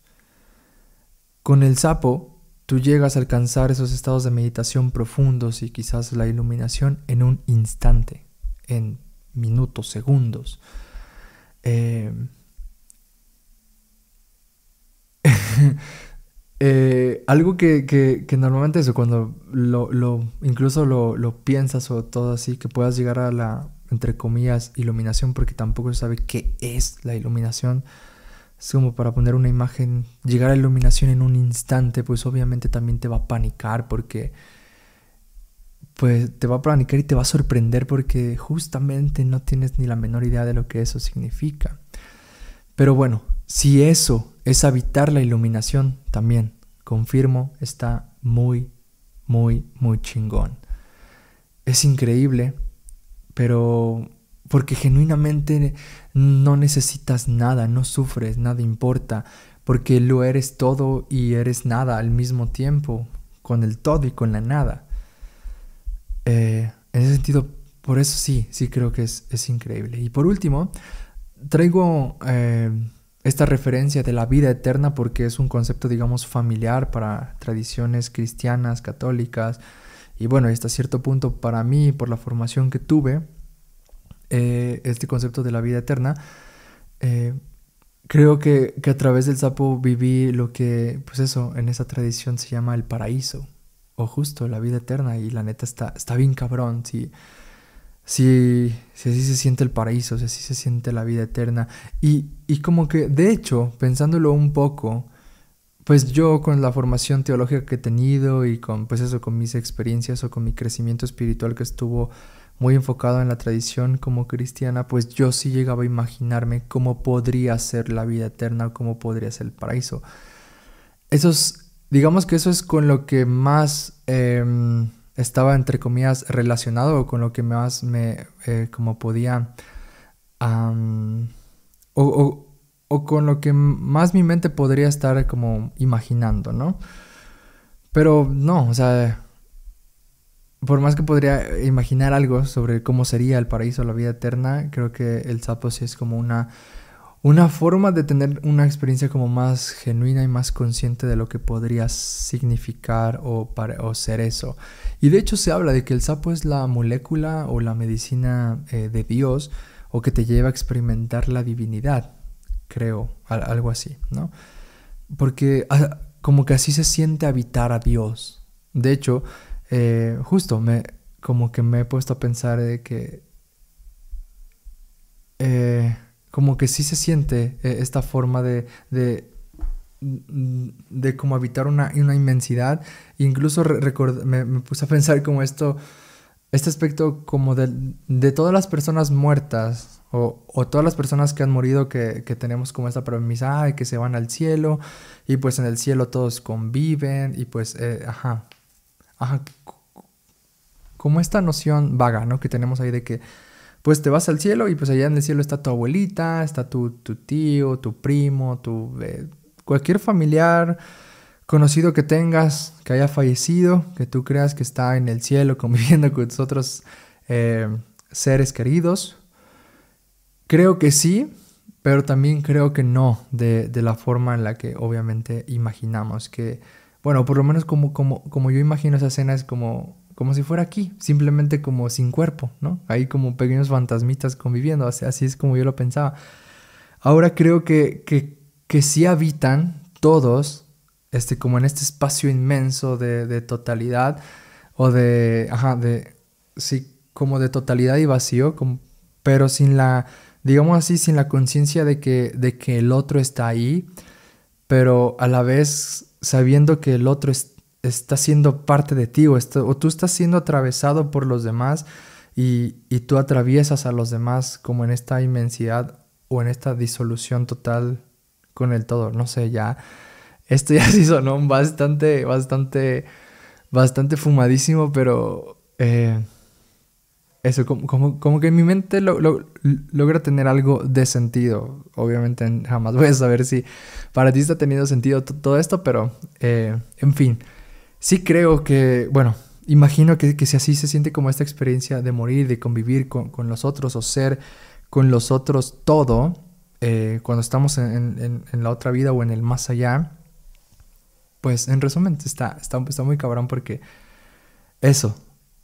Con el sapo, tú llegas a alcanzar esos estados de meditación profundos y quizás la iluminación en un instante, en minutos, segundos. Eh, eh, algo que, normalmente cuando lo, incluso lo, lo, piensas o todo así, que puedas llegar a la, entre comillas, iluminación, porque tampoco se sabe qué es la iluminación es como para poner una imagen, llegar a iluminación en un instante, pues obviamente también te va a panicar porque pues te va a panicar y te va a sorprender porque justamente no tienes ni la menor idea de lo que eso significa. Pero bueno, si eso es habitar la iluminación, también, confirmo, está muy, muy, muy chingón. Es increíble, pero porque genuinamente no necesitas nada, no sufres, nada importa, porque lo eres todo y eres nada al mismo tiempo, con el todo y con la nada. Eh, en ese sentido, por eso sí, sí creo que es, increíble. Y por último, traigo eh, esta referencia de la vida eterna porque es un concepto, digamos, familiar para tradiciones cristianas, católicas, y bueno, hasta cierto punto para mí, por la formación que tuve, eh, este concepto de la vida eterna, eh, creo que, que, a través del sapo viví lo que, pues eso, en esa tradición se llama el paraíso, o justo la vida eterna, y la neta está, está bien cabrón, si, si, si así se siente el paraíso, si así se siente la vida eterna, y, y como que, de hecho, pensándolo un poco, pues yo con la formación teológica que he tenido y con pues eso con mis experiencias o con mi crecimiento espiritual que estuvo muy enfocado en la tradición como cristiana, pues yo sí llegaba a imaginarme cómo podría ser la vida eterna, cómo podría ser el paraíso. Eso es, digamos que eso es con lo que más em, estaba, entre comillas, relacionado, o con lo que más me, eh, como podía, o, o con lo que más mi mente podría estar como imaginando, ¿no? Pero no, o sea por más que podría imaginar algo sobre cómo sería el paraíso, o la vida eterna, creo que el sapo sí es como una, una forma de tener una experiencia como más genuina y más consciente de lo que podría significar o, ser eso. Y de hecho se habla de que el sapo es la molécula o la medicina eh, de Dios o que te lleva a experimentar la divinidad, creo, algo así, ¿no? Porque ah, como que así se siente habitar a Dios. De hecho, eh, justo me, como que me he puesto a pensar de que eh, como que sí se siente eh, esta forma de, de, de como habitar una, inmensidad. Incluso me, puse a pensar como esto, este aspecto como de, todas las personas muertas o, todas las personas que han morido que, tenemos como esta premisa de que se van al cielo y pues en el cielo todos conviven y pues, ajá, como esta noción vaga, ¿no? Que tenemos ahí de que, pues te vas al cielo y pues allá en el cielo está tu abuelita, está tu, tío, tu primo, tu... Eh, cualquier familiar conocido que tengas, que haya fallecido, que tú creas que está en el cielo conviviendo con otros eh, seres queridos. Creo que sí, pero también creo que no, de la forma en la que obviamente imaginamos que bueno, por lo menos como, como, como yo imagino esa escena es como, como si fuera aquí, simplemente como sin cuerpo, ¿no? Ahí como pequeños fantasmitas conviviendo, así, así es como yo lo pensaba. Ahora creo que, que, que sí habitan todos, este, como en este espacio inmenso de, de totalidad, o de, ajá, de, sí, como de totalidad y vacío, pero sin la, digamos así, sin la conciencia de que, de que el otro está ahí, pero a la vez sabiendo que el otro está siendo parte de ti o, tú estás siendo atravesado por los demás y, tú atraviesas a los demás como en esta inmensidad o en esta disolución total con el todo. No sé, ya. Esto ya sí sonó bastante, bastante, bastante fumadísimo, pero eh, eso, como, como, que en mi mente lo, logra tener algo de sentido. Obviamente jamás voy a saber si para ti está teniendo sentido todo esto, pero eh, en fin, sí creo que, bueno, imagino que, que, si así se siente como esta experiencia de morir, de convivir con, los otros o ser con los otros todo, eh, cuando estamos en, en, la otra vida o en el más allá, pues en resumen está, está, está muy cabrón porque eso,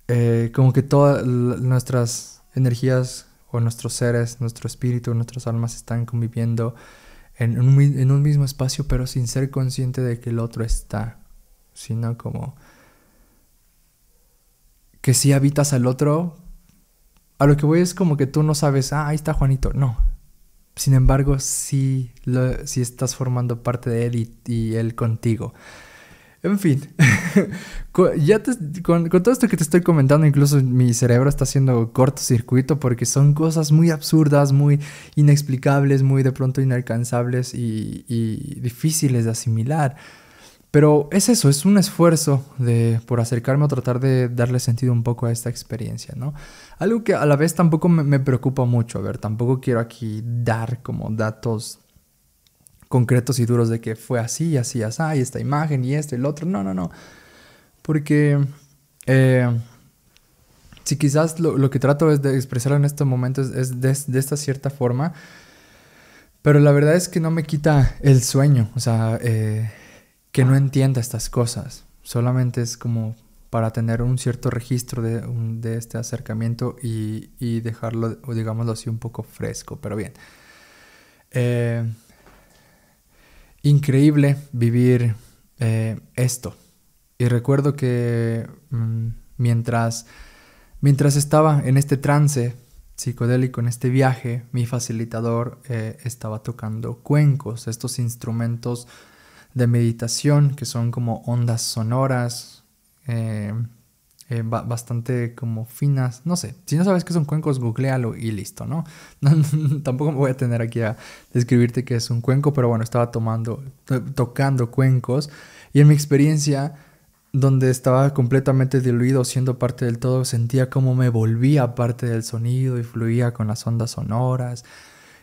eh, como que todas nuestras energías o nuestros seres, nuestro espíritu, nuestras almas están conviviendo en un, mismo espacio, pero sin ser consciente de que el otro está, sino como que si habitas al otro, a lo que voy es como que tú no sabes, ah, ahí está Juanito, no. Sin embargo, sí, estás formando parte de él y él contigo. En fin, con, ya con, todo esto que te estoy comentando, incluso mi cerebro está haciendo cortocircuito porque son cosas muy absurdas, muy inexplicables, muy de pronto inalcanzables y, difíciles de asimilar. Pero es eso, es un esfuerzo de, por acercarme a tratar de darle sentido un poco a esta experiencia, ¿no? Algo que a la vez tampoco me, me preocupa mucho, a ver, tampoco quiero aquí dar como datos concretos y duros de que fue así, así, así, y esta imagen y este y el otro. No, no, no. Porque eh, si quizás lo, que trato es de expresarlo en estos momentos es, de, esta cierta forma, pero la verdad es que no me quita el sueño, o sea, eh, que no entienda estas cosas. Solamente es como para tener un cierto registro de, este acercamiento y, y, dejarlo, digámoslo así, un poco fresco, pero bien. Eh, increíble vivir eh, esto. Y recuerdo que mm, mientras, mientras estaba en este trance psicodélico, en este viaje, mi facilitador eh, estaba tocando cuencos, estos instrumentos de meditación que son como ondas sonoras. Eh, eh, bastante como finas. No sé, si no sabes qué son cuencos, googlealo y listo, ¿no? Tampoco me voy a tener aquí a describirte qué es un cuenco, pero bueno, estaba tomando, tocando cuencos y en mi experiencia donde estaba completamente diluido siendo parte del todo, sentía como me volvía parte del sonido y fluía con las ondas sonoras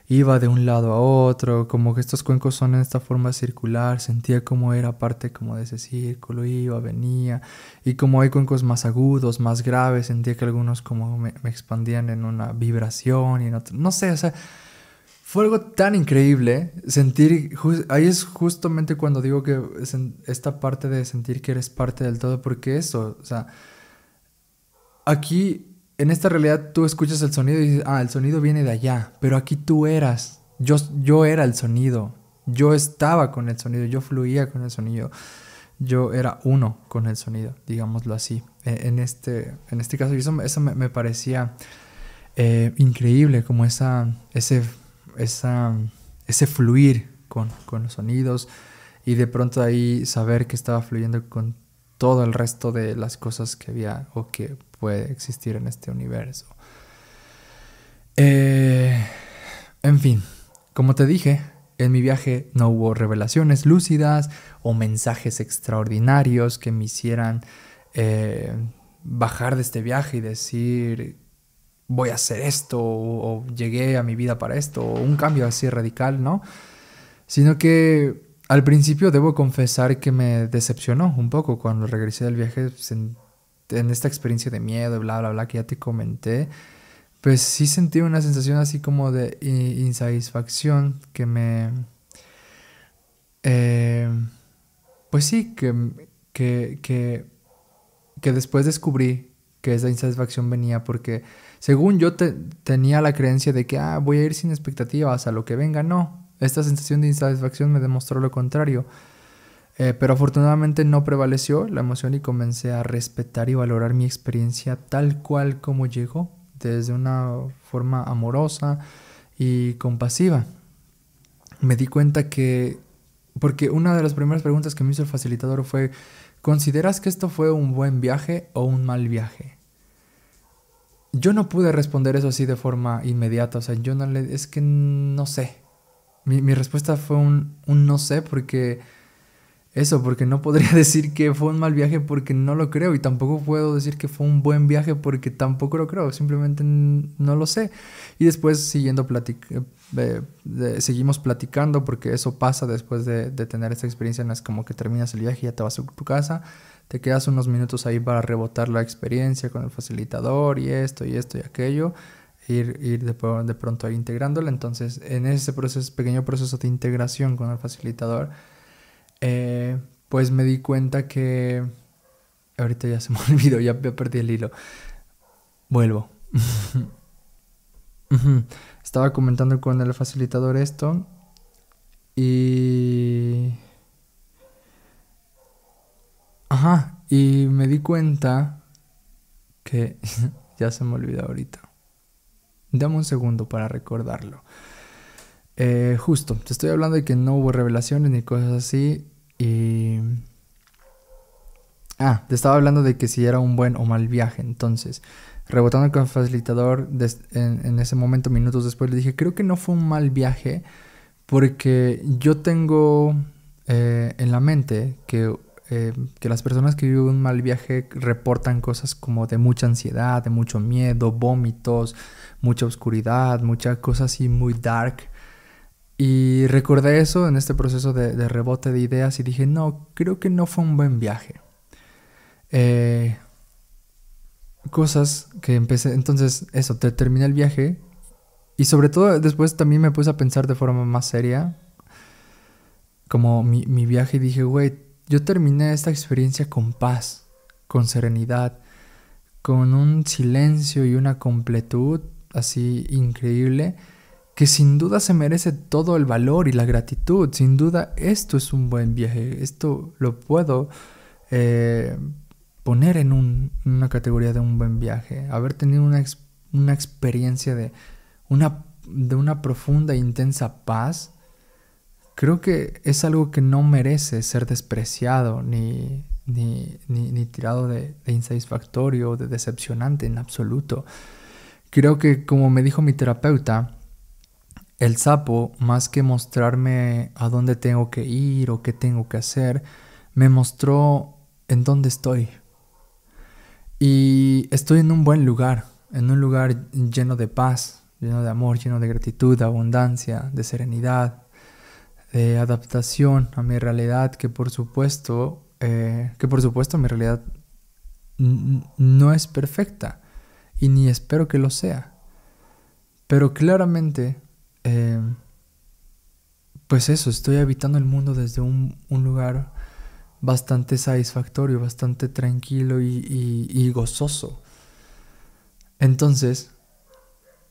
iba de un lado a otro, como que estos cuencos son en esta forma circular, sentía como era parte como de ese círculo, iba, venía, y como hay cuencos más agudos, más graves, sentía que algunos como me, expandían en una vibración y en otro, no sé, o sea, fue algo tan increíble sentir, ahí es justamente cuando digo que esta parte de sentir que eres parte del todo, porque eso, o sea, aquí en esta realidad tú escuchas el sonido y dices, ah, el sonido viene de allá, pero aquí tú eras, yo, yo era el sonido, yo estaba con el sonido, yo fluía con el sonido, yo era uno con el sonido, digámoslo así, e, en este, en este caso. eso, me, parecía eh, increíble, como esa, ese, ese fluir con, con los sonidos y de pronto ahí saber que estaba fluyendo con todo el resto de las cosas que había o que puede existir en este universo. Eh, en fin, como te dije, en mi viaje no hubo revelaciones lúcidas o mensajes extraordinarios que me hicieran eh, bajar de este viaje y decir voy a hacer esto o, llegué a mi vida para esto o un cambio así radical, ¿no? Sino que al principio debo confesar que me decepcionó un poco cuando regresé del viaje, sentí en esta experiencia de miedo, y bla, bla, bla, que ya te comenté, pues sí sentí una sensación así como de insatisfacción que me... Eh, pues sí, que, que, después descubrí que esa insatisfacción venía porque según yo tenía la creencia de que ah, voy a ir sin expectativas a lo que venga, no. Esta sensación de insatisfacción me demostró lo contrario. Eh, pero afortunadamente no prevaleció la emoción y comencé a respetar y valorar mi experiencia tal cual como llegó, desde una forma amorosa y compasiva. Me di cuenta que, porque una de las primeras preguntas que me hizo el facilitador fue, ¿consideras que esto fue un buen viaje o un mal viaje? Yo no pude responder eso así de forma inmediata, o sea, yo no le, es que no sé. Mi, respuesta fue un, un no sé porque eso, porque no podría decir que fue un mal viaje porque no lo creo y tampoco puedo decir que fue un buen viaje porque tampoco lo creo, simplemente no lo sé. Y después siguiendo platic eh, seguimos platicando porque eso pasa después de, tener esta experiencia, no es como que terminas el viaje y ya te vas a tu casa, te quedas unos minutos ahí para rebotar la experiencia con el facilitador y esto y esto y aquello. Ir, ir, de, de pronto integrándola. Entonces, en ese proceso, pequeño proceso de integración con el facilitador, eh, pues me di cuenta que... Ahorita ya se me olvidó, ya perdí el hilo. Vuelvo. Estaba comentando con el facilitador esto y... Ajá, y me di cuenta que ya se me olvidó ahorita. Dame un segundo para recordarlo. Eh, justo, te estoy hablando de que no hubo revelaciones ni cosas así. Eh, ah, te estaba hablando de que si era un buen o mal viaje. Entonces, rebotando con el facilitador en, ese momento, minutos después, le dije, creo que no fue un mal viaje porque yo tengo eh, en la mente que, eh, que, las personas que viven un mal viaje reportan cosas como de mucha ansiedad, de mucho miedo, vómitos, mucha oscuridad, muchas cosas así muy dark. Y recordé eso en este proceso de, rebote de ideas y dije, no, creo que no fue un buen viaje. Eh, cosas que empecé, entonces eso, terminé el viaje y sobre todo después también me puse a pensar de forma más seria, como mi, mi viaje y dije, güey, yo terminé esta experiencia con paz, con serenidad, con un silencio y una completud así increíble que sin duda se merece todo el valor y la gratitud. Sin duda, esto es un buen viaje. Esto lo puedo eh, poner en una categoría de un buen viaje. Haber tenido una, experiencia de una, de una profunda e intensa paz, creo que es algo que no merece ser despreciado ni, ni, tirado de, de insatisfactorio o de decepcionante en absoluto. Creo que, como me dijo mi terapeuta, el sapo, más que mostrarme a dónde tengo que ir o qué tengo que hacer, me mostró en dónde estoy. Y estoy en un buen lugar, en un lugar lleno de paz, lleno de amor, lleno de gratitud, de abundancia, de serenidad, de adaptación a mi realidad, que por supuesto, eh, que por supuesto mi realidad no es perfecta y ni espero que lo sea. Pero claramente eh, pues eso, estoy habitando el mundo desde un, lugar bastante satisfactorio, bastante tranquilo y, gozoso. Entonces,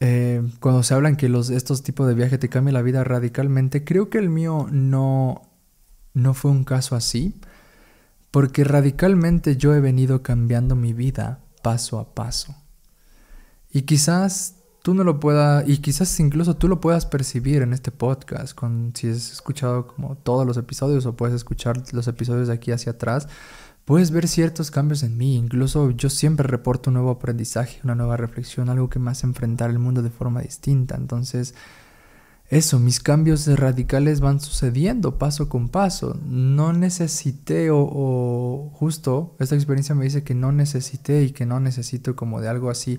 eh, cuando se hablan que estos tipos de viajes te cambian la vida radicalmente, creo que el mío no, no fue un caso así, porque radicalmente yo he venido cambiando mi vida paso a paso. Y quizás tú no lo puedas, y quizás incluso tú lo puedas percibir en este podcast, si has escuchado como todos los episodios o puedes escuchar los episodios de aquí hacia atrás, puedes ver ciertos cambios en mí, incluso yo siempre reporto un nuevo aprendizaje, una nueva reflexión, algo que me hace enfrentar el mundo de forma distinta, entonces... Eso, mis cambios radicales van sucediendo paso con paso. No necesité o justo esta experiencia me dice que no necesité y que no necesito como de algo así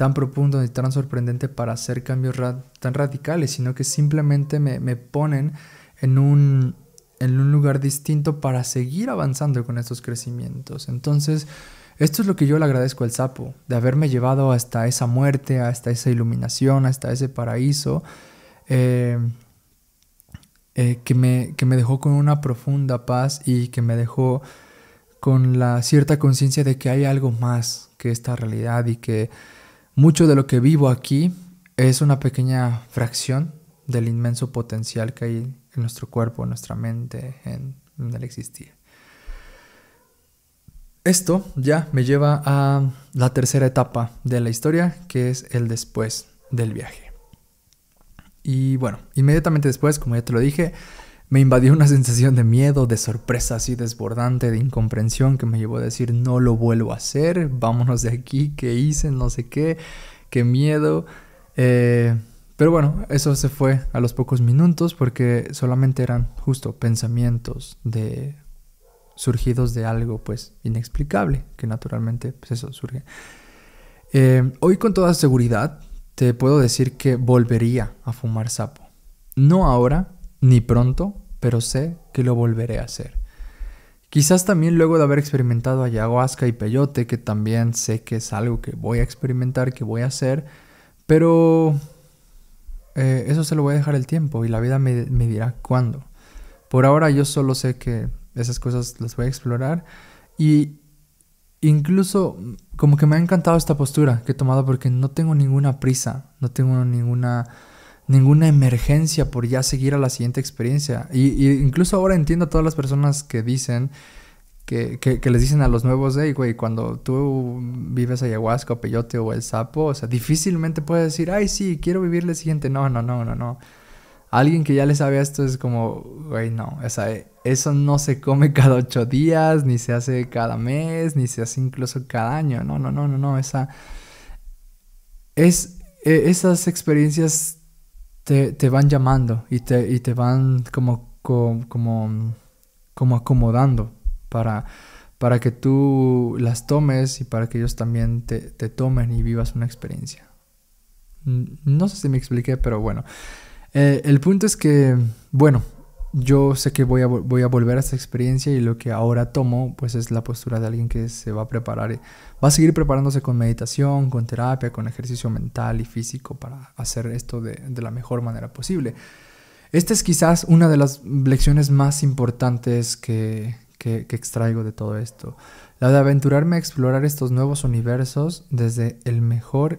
tan profundo ni tan sorprendente para hacer cambios tan radicales, sino que simplemente me, ponen en un, en un lugar distinto para seguir avanzando con estos crecimientos. Entonces, esto es lo que yo le agradezco al sapo, de haberme llevado hasta esa muerte, hasta esa iluminación, hasta ese paraíso, eh, eh, que, que me dejó con una profunda paz y que me dejó con la cierta conciencia de que hay algo más que esta realidad y que mucho de lo que vivo aquí es una pequeña fracción del inmenso potencial que hay en nuestro cuerpo, en nuestra mente, en, el existir. Esto ya me lleva a la tercera etapa de la historia, que es el después del viaje. Y bueno, inmediatamente después, como ya te lo dije, me invadió una sensación de miedo, de sorpresa así desbordante, de incomprensión que me llevó a decir no lo vuelvo a hacer, vámonos de aquí, qué hice, no sé qué, qué miedo. Eh, pero bueno, eso se fue a los pocos minutos porque solamente eran justo pensamientos de surgidos de algo pues inexplicable, que naturalmente pues eso surge. Eh, hoy con toda seguridad te puedo decir que volvería a fumar sapo. No ahora, ni pronto, pero sé que lo volveré a hacer. Quizás también luego de haber experimentado ayahuasca y peyote, que también sé que es algo que voy a experimentar, que voy a hacer, pero eh, eso se lo voy a dejar el tiempo y la vida me, me dirá cuándo. Por ahora yo solo sé que esas cosas las voy a explorar y incluso como que me ha encantado esta postura que he tomado porque no tengo ninguna prisa, no tengo ninguna ninguna emergencia por ya seguir a la siguiente experiencia. Y, incluso ahora entiendo a todas las personas que dicen, que, que, les dicen a los nuevos, hey, güey, cuando tú vives ayahuasca peyote o el sapo, o sea, difícilmente puedes decir, ay, sí, quiero vivir la siguiente. No, no, no, no, no. Alguien que ya le sabe esto es como, güey, no, o sea, e, eso no se come cada ocho días, ni se hace cada mes, ni se hace incluso cada año. No, no, no, no, no, esa... Es, e, esas experiencias te, van llamando y te, te van como, como, como acomodando para, para que tú las tomes y para que ellos también te, tomen y vivas una experiencia. No sé si me expliqué, pero bueno. Eh, el punto es que, bueno, yo sé que voy a, volver a esta experiencia y lo que ahora tomo pues es la postura de alguien que se va a preparar, va a seguir preparándose con meditación, con terapia, con ejercicio mental y físico para hacer esto de, la mejor manera posible. Esta es quizás una de las lecciones más importantes que, extraigo de todo esto. La de aventurarme a explorar estos nuevos universos desde el mejor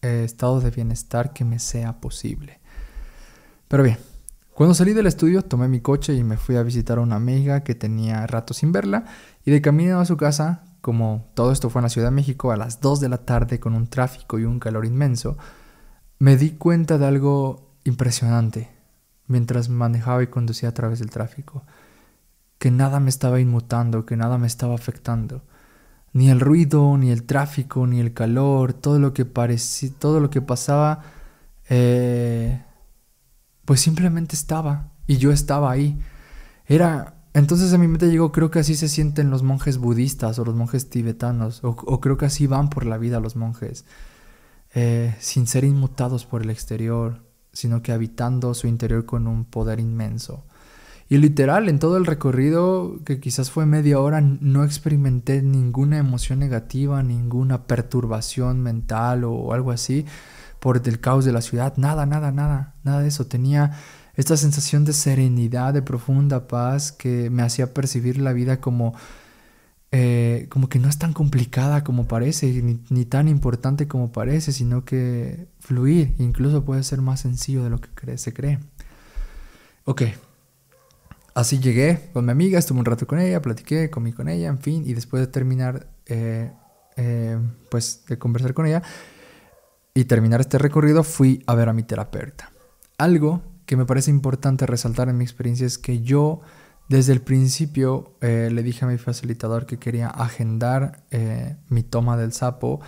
eh, estado de bienestar que me sea posible. Pero bien, cuando salí del estudio, tomé mi coche y me fui a visitar a una amiga que tenía rato sin verla y de camino a su casa, como todo esto fue en la Ciudad de México a las 2 de la tarde con un tráfico y un calor inmenso, me di cuenta de algo impresionante mientras manejaba y conducía a través del tráfico, que nada me estaba inmutando, que nada me estaba afectando. Ni el ruido, ni el tráfico, ni el calor, todo lo que parecía, todo lo que pasaba eh, pues simplemente estaba y yo estaba ahí. Era entonces a mi mente llegó, creo que así se sienten los monjes budistas o los monjes tibetanos, o, creo que así van por la vida los monjes, eh, sin ser inmutados por el exterior, sino que habitando su interior con un poder inmenso. Y literal, en todo el recorrido, que quizás fue media hora, no experimenté ninguna emoción negativa, ninguna perturbación mental o algo así, por el caos de la ciudad, nada, nada, nada, nada de eso. Tenía esta sensación de serenidad, de profunda paz que me hacía percibir la vida como, eh, como que no es tan complicada como parece, ni, tan importante como parece, sino que fluir incluso puede ser más sencillo de lo que se cree. Ok. Así llegué con mi amiga, estuve un rato con ella, platiqué, comí con ella, en fin, y después de terminar, eh, eh, pues de conversar con ella, y terminar este recorrido fui a ver a mi terapeuta. Algo que me parece importante resaltar en mi experiencia es que yo desde el principio eh, le dije a mi facilitador que quería agendar eh, mi toma del sapo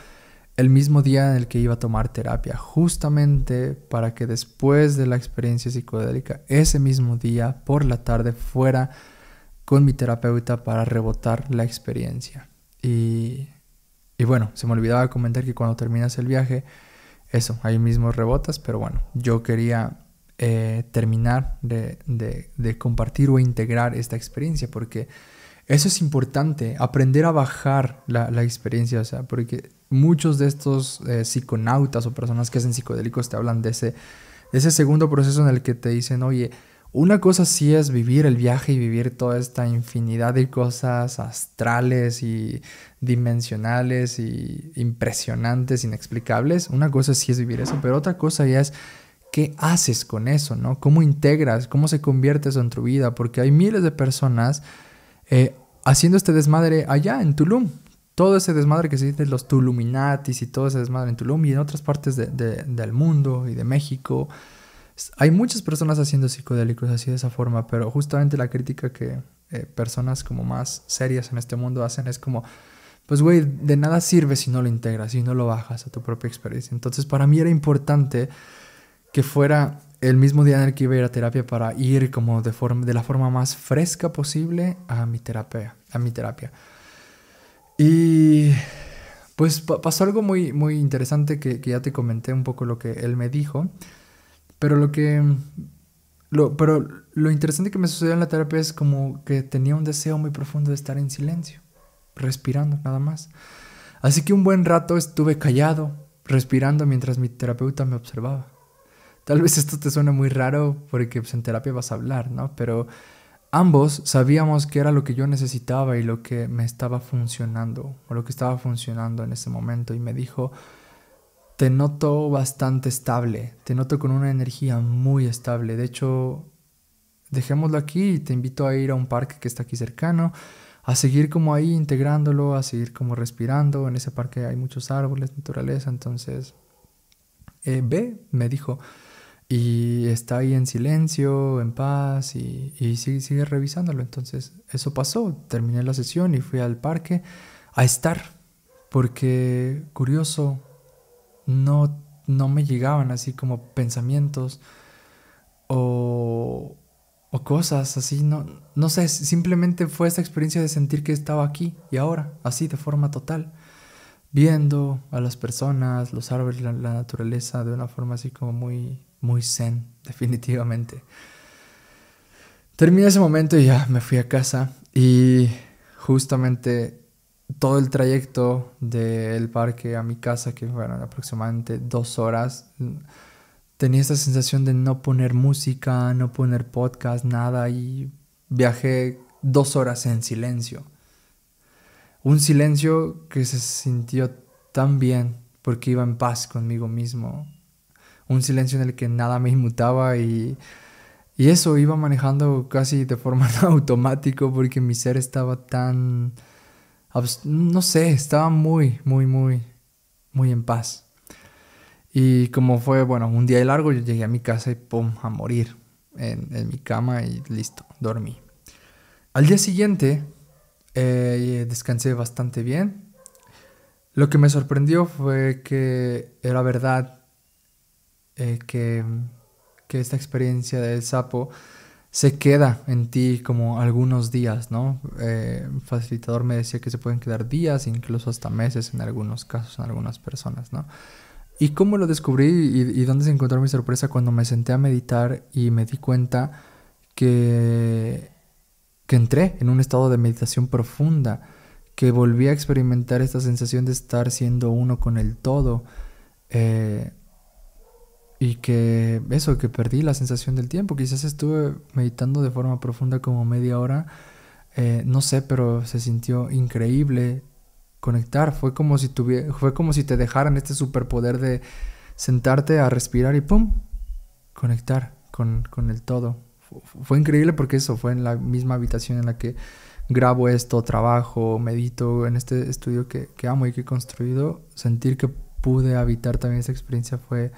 el mismo día en el que iba a tomar terapia, justamente para que después de la experiencia psicodélica, ese mismo día por la tarde fuera con mi terapeuta para rebotar la experiencia. Y, y bueno, se me olvidaba comentar que cuando terminas el viaje, eso, ahí mismo rebotas, pero bueno, yo quería eh, terminar de, compartir o integrar esta experiencia, porque eso es importante, aprender a bajar la, experiencia, o sea, porque muchos de estos eh, psiconautas o personas que hacen psicodélicos te hablan de ese, de ese segundo proceso en el que te dicen, oye, una cosa sí es vivir el viaje y vivir toda esta infinidad de cosas astrales y dimensionales y impresionantes, inexplicables. Una cosa sí es vivir eso, pero otra cosa ya es qué haces con eso, ¿no? ¿Cómo integras? ¿Cómo se convierte eso en tu vida? Porque hay miles de personas eh, haciendo este desmadre allá en Tulum. Todo ese desmadre que se dice los Tuluminatis y todo ese desmadre en Tulum y en otras partes del mundo y de México. Hay muchas personas haciendo psicodélicos así de esa forma, pero justamente la crítica que eh, personas como más serias en este mundo hacen es como, pues güey, de nada sirve si no lo integras, si no lo bajas a tu propia experiencia. Entonces para mí era importante que fuera el mismo día en el que iba a ir a terapia para ir como de, de la forma más fresca posible a mi terapia. A mi terapia. Y pues pasó algo muy, muy interesante que, que ya te comenté un poco lo que él me dijo. Pero lo que... Lo, pero lo interesante que me sucedió en la terapia es como que tenía un deseo muy profundo de estar en silencio, respirando nada más. Así que un buen rato estuve callado, respirando mientras mi terapeuta me observaba. Tal vez esto te suene muy raro porque pues, en terapia vas a hablar, ¿no? Pero ambos sabíamos que era lo que yo necesitaba y lo que me estaba funcionando, o lo que estaba funcionando en ese momento. Y me dijo, te noto bastante estable, te noto con una energía muy estable. De hecho, dejémoslo aquí y te invito a ir a un parque que está aquí cercano, a seguir como ahí integrándolo, a seguir como respirando. En ese parque hay muchos árboles, naturaleza, entonces eh, ve, me dijo. Y está ahí en silencio, en paz, y, y sigue revisándolo. Entonces, eso pasó. Terminé la sesión y fui al parque a estar, porque curioso, no, no me llegaban así como pensamientos o, cosas así, no, no sé, simplemente fue esta experiencia de sentir que estaba aquí y ahora, así de forma total, viendo a las personas, los árboles, la, naturaleza de una forma así como muy, muy zen, definitivamente. Terminé ese momento y ya me fui a casa y justamente todo el trayecto del parque a mi casa, que fueron aproximadamente dos horas, tenía esta sensación de no poner música, no poner podcast, nada, y viajé dos horas en silencio. Un silencio que se sintió tan bien porque iba en paz conmigo mismo. Un silencio en el que nada me inmutaba y, y eso iba manejando casi de forma automática porque mi ser estaba tan no sé, estaba muy, muy, muy, muy en paz. Y como fue, bueno, un día largo, yo llegué a mi casa y pum, a morir en, mi cama y listo, dormí. Al día siguiente eh, descansé bastante bien. Lo que me sorprendió fue que era verdad eh, que, que esta experiencia del sapo se queda en ti como algunos días, ¿no? Eh, facilitador me decía que se pueden quedar días, incluso hasta meses en algunos casos, en algunas personas, ¿no? ¿Y cómo lo descubrí y, dónde se encontró mi sorpresa cuando me senté a meditar y me di cuenta que, que entré en un estado de meditación profunda, que volví a experimentar esta sensación de estar siendo uno con el todo? Eh, y que eso, que perdí la sensación del tiempo. Quizás estuve meditando de forma profunda como media hora. Eh, no sé, pero se sintió increíble conectar. Fue como si, tuviera, fue como si te dejaran este superpoder de sentarte a respirar y ¡pum! Conectar con, el todo. Fue, increíble porque eso fue en la misma habitación en la que grabo esto, trabajo, medito en este estudio que, que amo y que he construido. Sentir que pude habitar también esa experiencia fue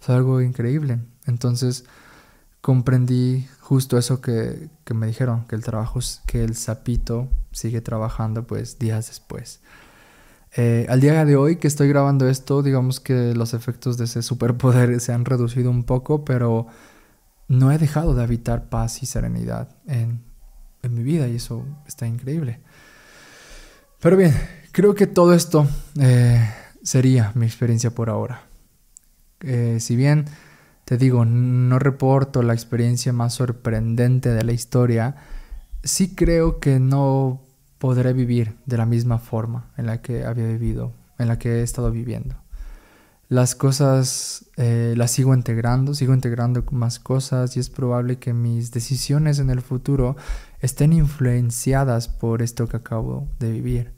es algo increíble. Entonces comprendí justo eso que, me dijeron, que el trabajo, que el sapito sigue trabajando pues días después. Eh, al día de hoy que estoy grabando esto, digamos que los efectos de ese superpoder se han reducido un poco, pero no he dejado de habitar paz y serenidad en, mi vida y eso está increíble. Pero bien, creo que todo esto eh, sería mi experiencia por ahora. Eh, si bien te digo, no reporto la experiencia más sorprendente de la historia, sí creo que no podré vivir de la misma forma en la que había vivido, en la que he estado viviendo. Las cosas eh, las sigo integrando, sigo integrando más cosas y es probable que mis decisiones en el futuro estén influenciadas por esto que acabo de vivir.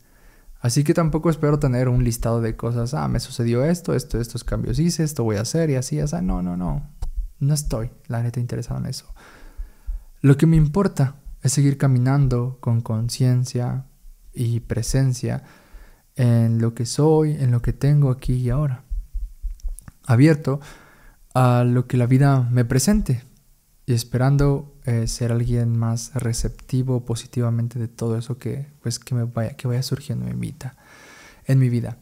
Así que tampoco espero tener un listado de cosas, ah, me sucedió esto, esto, estos cambios hice, esto voy a hacer y así, o no, no, no. No estoy, la neta, interesada en eso. Lo que me importa es seguir caminando con conciencia y presencia en lo que soy, en lo que tengo aquí y ahora. Abierto a lo que la vida me presente, y esperando eh, ser alguien más receptivo positivamente de todo eso que, pues, que, me vaya, que vaya surgiendo en mi, vida,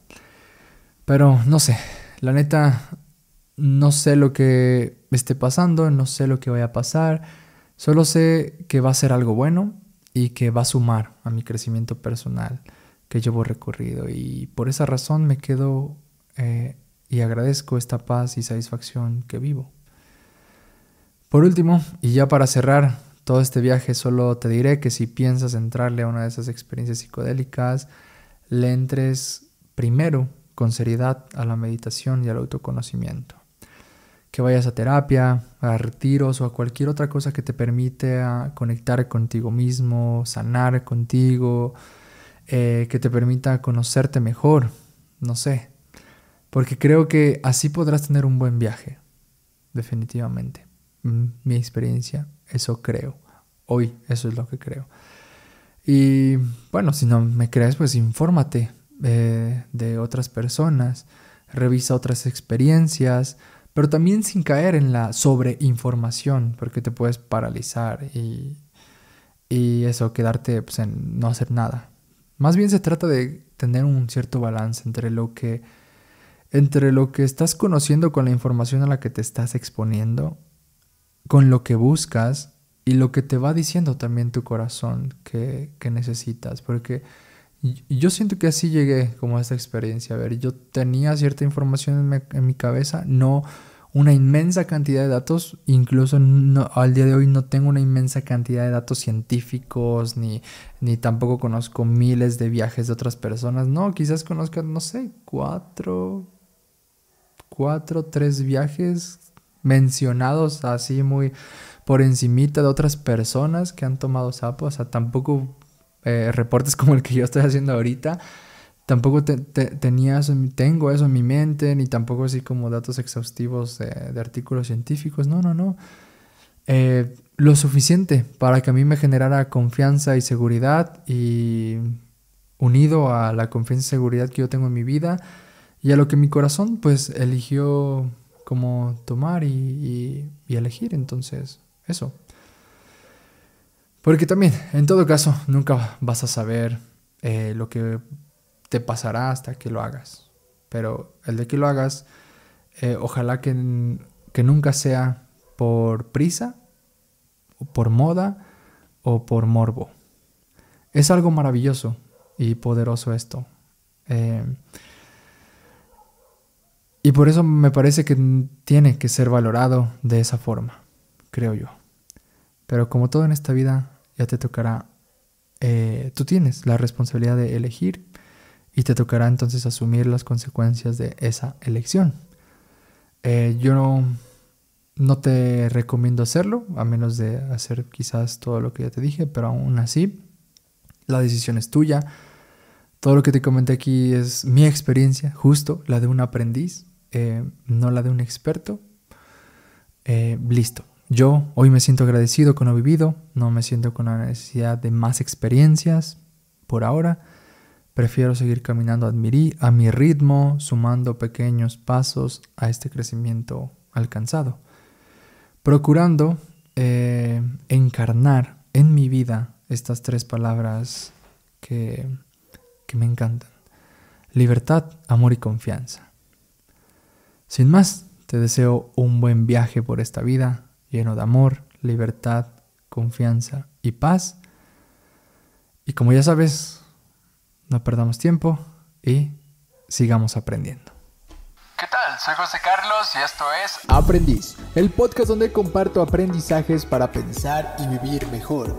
Pero no sé, la neta, no sé lo que esté pasando, no sé lo que vaya a pasar, solo sé que va a ser algo bueno y que va a sumar a mi crecimiento personal que llevo recorrido. Y por esa razón me quedo eh, y agradezco esta paz y satisfacción que vivo. Por último, y ya para cerrar todo este viaje, solo te diré que si piensas entrarle a una de esas experiencias psicodélicas, le entres primero con seriedad a la meditación y al autoconocimiento. Que vayas a terapia, a retiros o a cualquier otra cosa que te permita conectar contigo mismo, sanar contigo, eh, que te permita conocerte mejor, no sé. Porque creo que así podrás tener un buen viaje, definitivamente. Mm, mi experiencia, eso creo. Hoy eso es lo que creo. Y bueno, si no me crees, pues infórmate eh, de otras personas, revisa otras experiencias, pero también sin caer en la sobreinformación, porque te puedes paralizar y, y eso, quedarte pues, en no hacer nada. Más bien se trata de tener un cierto balance entre lo que entre lo que estás conociendo con la información a la que te estás exponiendo con lo que buscas y lo que te va diciendo también tu corazón que, necesitas. Porque yo siento que así llegué como a esta experiencia. A ver, yo tenía cierta información en mi, cabeza, no una inmensa cantidad de datos, incluso al día de hoy no tengo una inmensa cantidad de datos científicos, ni, ni tampoco conozco miles de viajes de otras personas, no, quizás conozca, no sé, cuatro, cuatro, tres viajes mencionados así muy por encimita de otras personas que han tomado sapo, o sea, tampoco eh, reportes como el que yo estoy haciendo ahorita, tampoco tengo eso en mi mente, ni tampoco así como datos exhaustivos de, artículos científicos, no, no, no. Eh, lo suficiente para que a mí me generara confianza y seguridad y unido a la confianza y seguridad que yo tengo en mi vida y a lo que mi corazón pues eligió Cómo tomar y, elegir. Entonces, eso. Porque también, en todo caso, nunca vas a saber eh, lo que te pasará hasta que lo hagas. Pero el de que lo hagas, eh, ojalá que, que, nunca sea por prisa, o por moda o por morbo. Es algo maravilloso y poderoso esto. Eh, y por eso me parece que tiene que ser valorado de esa forma, creo yo. Pero como todo en esta vida, ya te tocará, eh, tú tienes la responsabilidad de elegir y te tocará entonces asumir las consecuencias de esa elección. Eh, yo no, no te recomiendo hacerlo, a menos de hacer quizás todo lo que ya te dije, pero aún así, la decisión es tuya. Todo lo que te comenté aquí es mi experiencia, justo la de un aprendiz, eh, no la de un experto, eh, listo. Yo hoy me siento agradecido con lo vivido, no me siento con la necesidad de más experiencias por ahora. Prefiero seguir caminando a mi, a mi ritmo, sumando pequeños pasos a este crecimiento alcanzado. Procurando eh, encarnar en mi vida estas tres palabras que me encantan. Libertad, amor y confianza. Sin más, te deseo un buen viaje por esta vida, lleno de amor, libertad, confianza y paz. Y como ya sabes, no perdamos tiempo y sigamos aprendiendo. ¿Qué tal? Soy José Carlos y esto es Aprendiz, el podcast donde comparto aprendizajes para pensar y vivir mejor.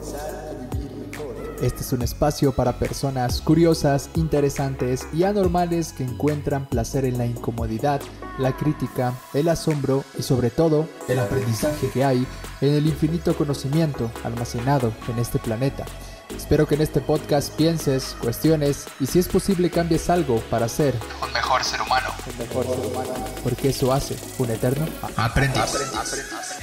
Este es un espacio para personas curiosas, interesantes y anormales que encuentran placer en la incomodidad, la crítica, el asombro y sobre todo el aprendizaje que hay en el infinito conocimiento almacenado en este planeta. Espero que en este podcast pienses, cuestiones y si es posible cambies algo para ser un mejor ser humano. Porque eso hace un eterno aprendizaje. aprendiz.